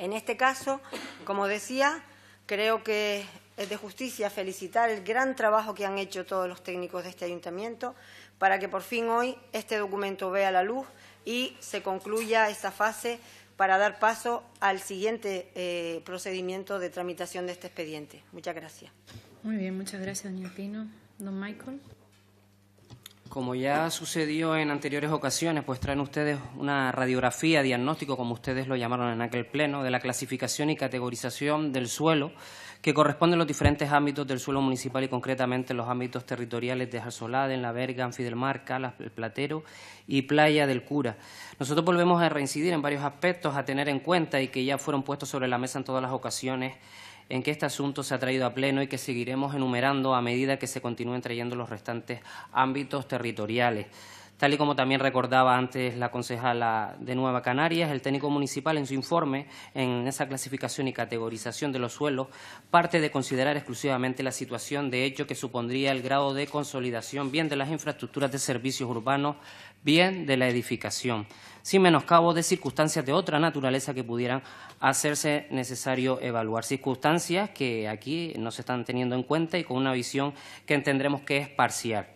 F: En este caso, como decía, creo que es de justicia felicitar el gran trabajo que han hecho todos los técnicos de este ayuntamiento para que por fin hoy este documento vea la luz y se concluya esa fase para dar paso al siguiente eh, procedimiento de tramitación de este expediente. Muchas gracias.
A: Muy bien, muchas gracias, doña Pino. Don Michael.
E: Como ya sucedió en anteriores ocasiones, pues traen ustedes una radiografía, diagnóstico, como ustedes lo llamaron en aquel pleno, de la clasificación y categorización del suelo que corresponde a los diferentes ámbitos del suelo municipal y concretamente los ámbitos territoriales de Jalsolada, en La Verga, Fidelmarca, El Platero y Playa del Cura. Nosotros volvemos a reincidir en varios aspectos a tener en cuenta y que ya fueron puestos sobre la mesa en todas las ocasiones en que este asunto se ha traído a pleno y que seguiremos enumerando a medida que se continúen trayendo los restantes ámbitos territoriales. Tal y como también recordaba antes la concejala de Nueva Canarias, el técnico municipal en su informe, en esa clasificación y categorización de los suelos, parte de considerar exclusivamente la situación de hecho que supondría el grado de consolidación bien de las infraestructuras de servicios urbanos, bien de la edificación sin menoscabo de circunstancias de otra naturaleza que pudieran hacerse necesario evaluar. Circunstancias que aquí no se están teniendo en cuenta y con una visión que entendremos que es parcial.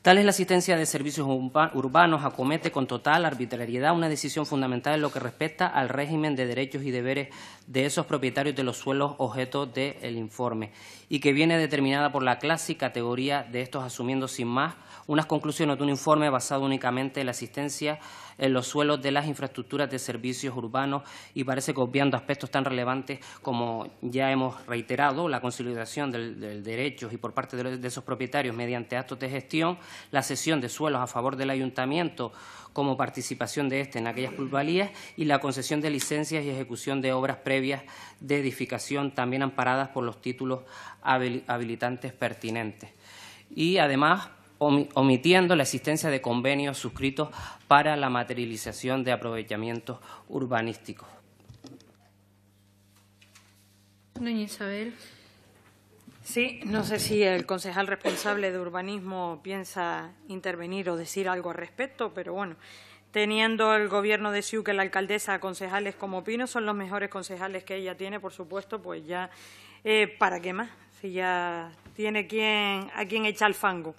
E: Tal es la asistencia de servicios urbanos acomete con total arbitrariedad una decisión fundamental en lo que respecta al régimen de derechos y deberes de esos propietarios de los suelos objeto del informe y que viene determinada por la clase y categoría de estos asumiendo sin más unas conclusiones de un informe basado únicamente en la asistencia en los suelos de las infraestructuras de servicios urbanos y parece que obviando aspectos tan relevantes como ya hemos reiterado, la consolidación del, derechos y por parte de, esos propietarios mediante actos de gestión, la cesión de suelos a favor del ayuntamiento como participación de este en aquellas plusvalías y la concesión de licencias y ejecución de obras previas de edificación también amparadas por los títulos habilitantes pertinentes. Y además omitiendo la existencia de convenios suscritos para la materialización de aprovechamientos urbanísticos.
C: Isabel. Sí, no sé si el concejal responsable de urbanismo piensa intervenir o decir algo al respecto, pero bueno, teniendo el gobierno de Siu que la alcaldesa concejales como Pino son los mejores concejales que ella tiene, por supuesto, pues ya, eh, ¿para qué más? Si ya tiene a quien echar el fango.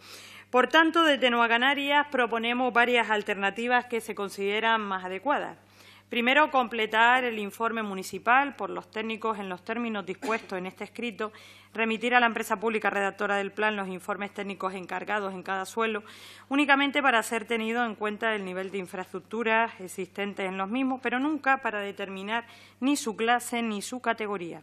C: Por tanto, desde Nueva Canarias proponemos varias alternativas que se consideran más adecuadas. Primero, completar el informe municipal por los técnicos en los términos dispuestos en este escrito, remitir a la empresa pública redactora del plan los informes técnicos encargados en cada suelo, únicamente para ser tenido en cuenta el nivel de infraestructuras existentes en los mismos, pero nunca para determinar ni su clase ni su categoría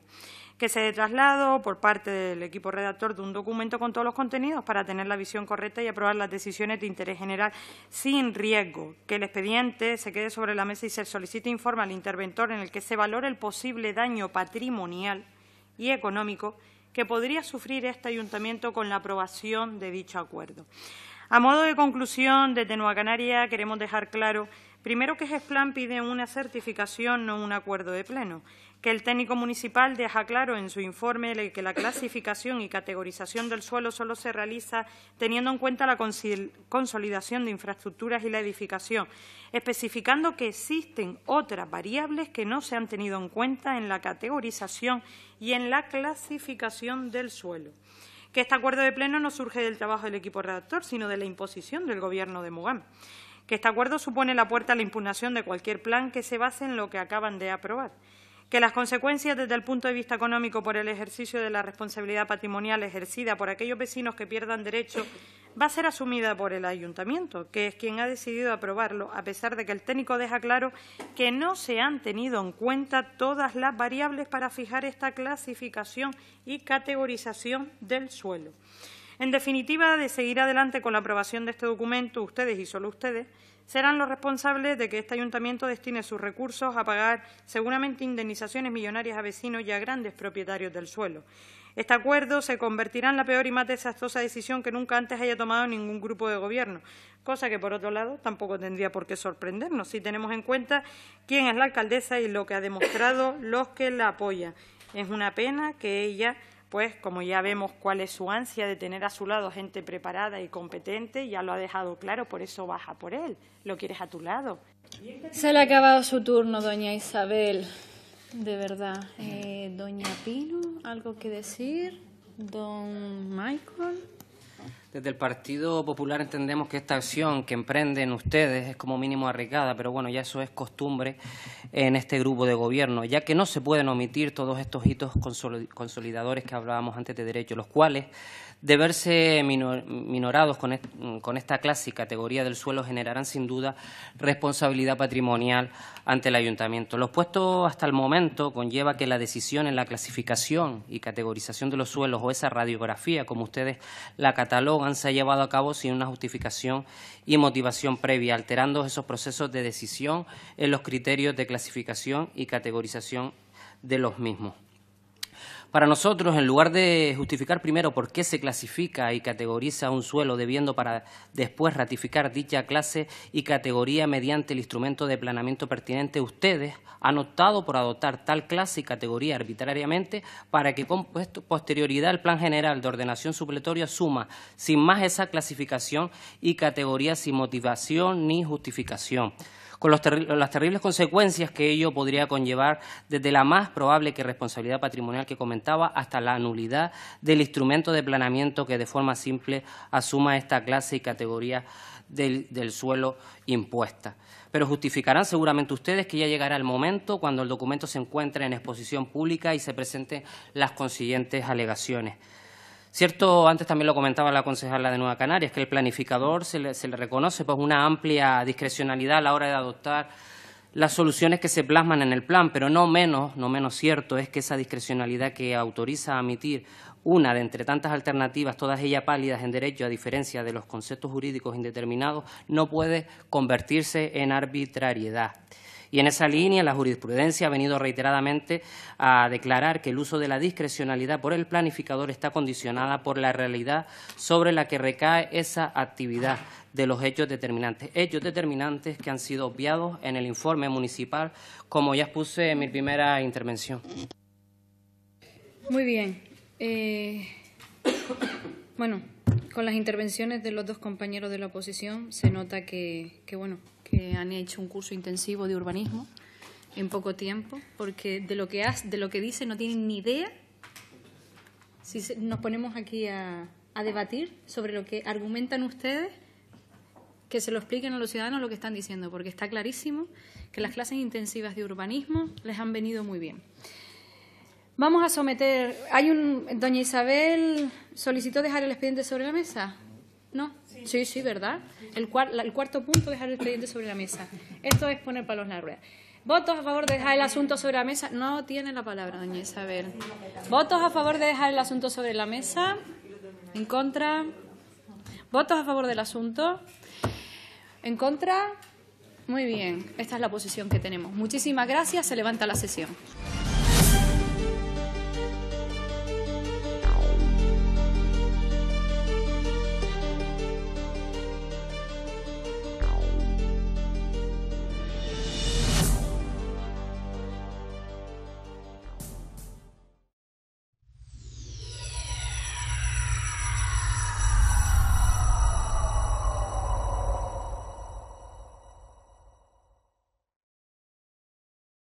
C: que se dé traslado por parte del equipo redactor de un documento con todos los contenidos para tener la visión correcta y aprobar las decisiones de interés general sin riesgo, que el expediente se quede sobre la mesa y se solicite informe al interventor en el que se valore el posible daño patrimonial y económico que podría sufrir este ayuntamiento con la aprobación de dicho acuerdo. A modo de conclusión, desde Nueva Canaria queremos dejar claro, primero, que GESPLAN pide una certificación, no un acuerdo de pleno, que el técnico municipal deja claro en su informe que la clasificación y categorización del suelo solo se realiza teniendo en cuenta la consolidación de infraestructuras y la edificación, especificando que existen otras variables que no se han tenido en cuenta en la categorización y en la clasificación del suelo que este acuerdo de pleno no surge del trabajo del equipo redactor, sino de la imposición del Gobierno de Mugam, que este acuerdo supone la puerta a la impugnación de cualquier plan que se base en lo que acaban de aprobar que las consecuencias desde el punto de vista económico por el ejercicio de la responsabilidad patrimonial ejercida por aquellos vecinos que pierdan derecho va a ser asumida por el ayuntamiento, que es quien ha decidido aprobarlo, a pesar de que el técnico deja claro que no se han tenido en cuenta todas las variables para fijar esta clasificación y categorización del suelo. En definitiva, de seguir adelante con la aprobación de este documento, ustedes y solo ustedes serán los responsables de que este ayuntamiento destine sus recursos a pagar seguramente indemnizaciones millonarias a vecinos y a grandes propietarios del suelo. Este acuerdo se convertirá en la peor y más desastrosa decisión que nunca antes haya tomado ningún grupo de gobierno, cosa que, por otro lado, tampoco tendría por qué sorprendernos si tenemos en cuenta quién es la alcaldesa y lo que ha demostrado los que la apoyan. Es una pena que ella pues como ya vemos cuál es su ansia de tener a su lado gente preparada y competente, ya lo ha dejado claro, por eso baja por él, lo quieres a tu lado. Se le ha acabado
A: su turno, doña Isabel, de verdad. Eh, doña Pino, ¿algo que decir? Don Michael.
E: Desde el Partido Popular entendemos que esta acción que emprenden ustedes es como mínimo arriesgada, pero bueno, ya eso es costumbre en este grupo de gobierno, ya que no se pueden omitir todos estos hitos consolidadores que hablábamos antes de derecho, los cuales de verse minorados con, esta clase y categoría del suelo generarán sin duda responsabilidad patrimonial ante el ayuntamiento. Lo puestos hasta el momento conlleva que la decisión en la clasificación y categorización de los suelos o esa radiografía, como ustedes la catalogan, se ha llevado a cabo sin una justificación y motivación previa, alterando esos procesos de decisión en los criterios de clasificación y categorización de los mismos. Para nosotros, en lugar de justificar primero por qué se clasifica y categoriza un suelo, debiendo para después ratificar dicha clase y categoría mediante el instrumento de planeamiento pertinente, ustedes han optado por adoptar tal clase y categoría arbitrariamente para que con posterioridad el Plan General de Ordenación Supletoria suma sin más esa clasificación y categoría sin motivación ni justificación con las terribles consecuencias que ello podría conllevar desde la más probable que responsabilidad patrimonial que comentaba hasta la nulidad del instrumento de planeamiento que de forma simple asuma esta clase y categoría del, del suelo impuesta pero justificarán seguramente ustedes que ya llegará el momento cuando el documento se encuentre en exposición pública y se presenten las consiguientes alegaciones. Cierto, antes también lo comentaba la concejala de Nueva Canarias, que el planificador se le, reconoce pues, una amplia discrecionalidad a la hora de adoptar las soluciones que se plasman en el plan, pero no menos, no menos cierto es que esa discrecionalidad que autoriza a emitir una de entre tantas alternativas, todas ellas pálidas en derecho, a diferencia de los conceptos jurídicos indeterminados, no puede convertirse en arbitrariedad. Y en esa línea, la jurisprudencia ha venido reiteradamente a declarar que el uso de la discrecionalidad por el planificador está condicionada por la realidad sobre la que recae esa actividad de los hechos determinantes. Hechos determinantes que han sido obviados en el informe municipal, como ya expuse en mi primera intervención.
A: Muy bien. Eh, *coughs* bueno, con las intervenciones de los dos compañeros de la oposición se nota que bueno, que han hecho un curso intensivo de urbanismo en poco tiempo, porque de lo que, hace, de lo que dice no tienen ni idea. Si nos ponemos aquí a, debatir sobre lo que argumentan ustedes, que se lo expliquen a los ciudadanos lo que están diciendo, porque está clarísimo que las clases intensivas de urbanismo les han venido muy bien. Vamos a someter. Hay un. Doña Isabel solicitó dejar el expediente sobre la mesa. No. Sí, sí, ¿verdad? El, el cuarto punto, dejar el expediente sobre la mesa. Esto es poner palos en la rueda. ¿Votos a favor de dejar el asunto sobre la mesa? No tiene la palabra, doña Isabel. ¿Votos a favor de dejar el asunto sobre la mesa? ¿En contra? ¿Votos a favor del asunto? ¿En contra? Muy bien, esta es la posición que tenemos. Muchísimas gracias, se levanta la sesión.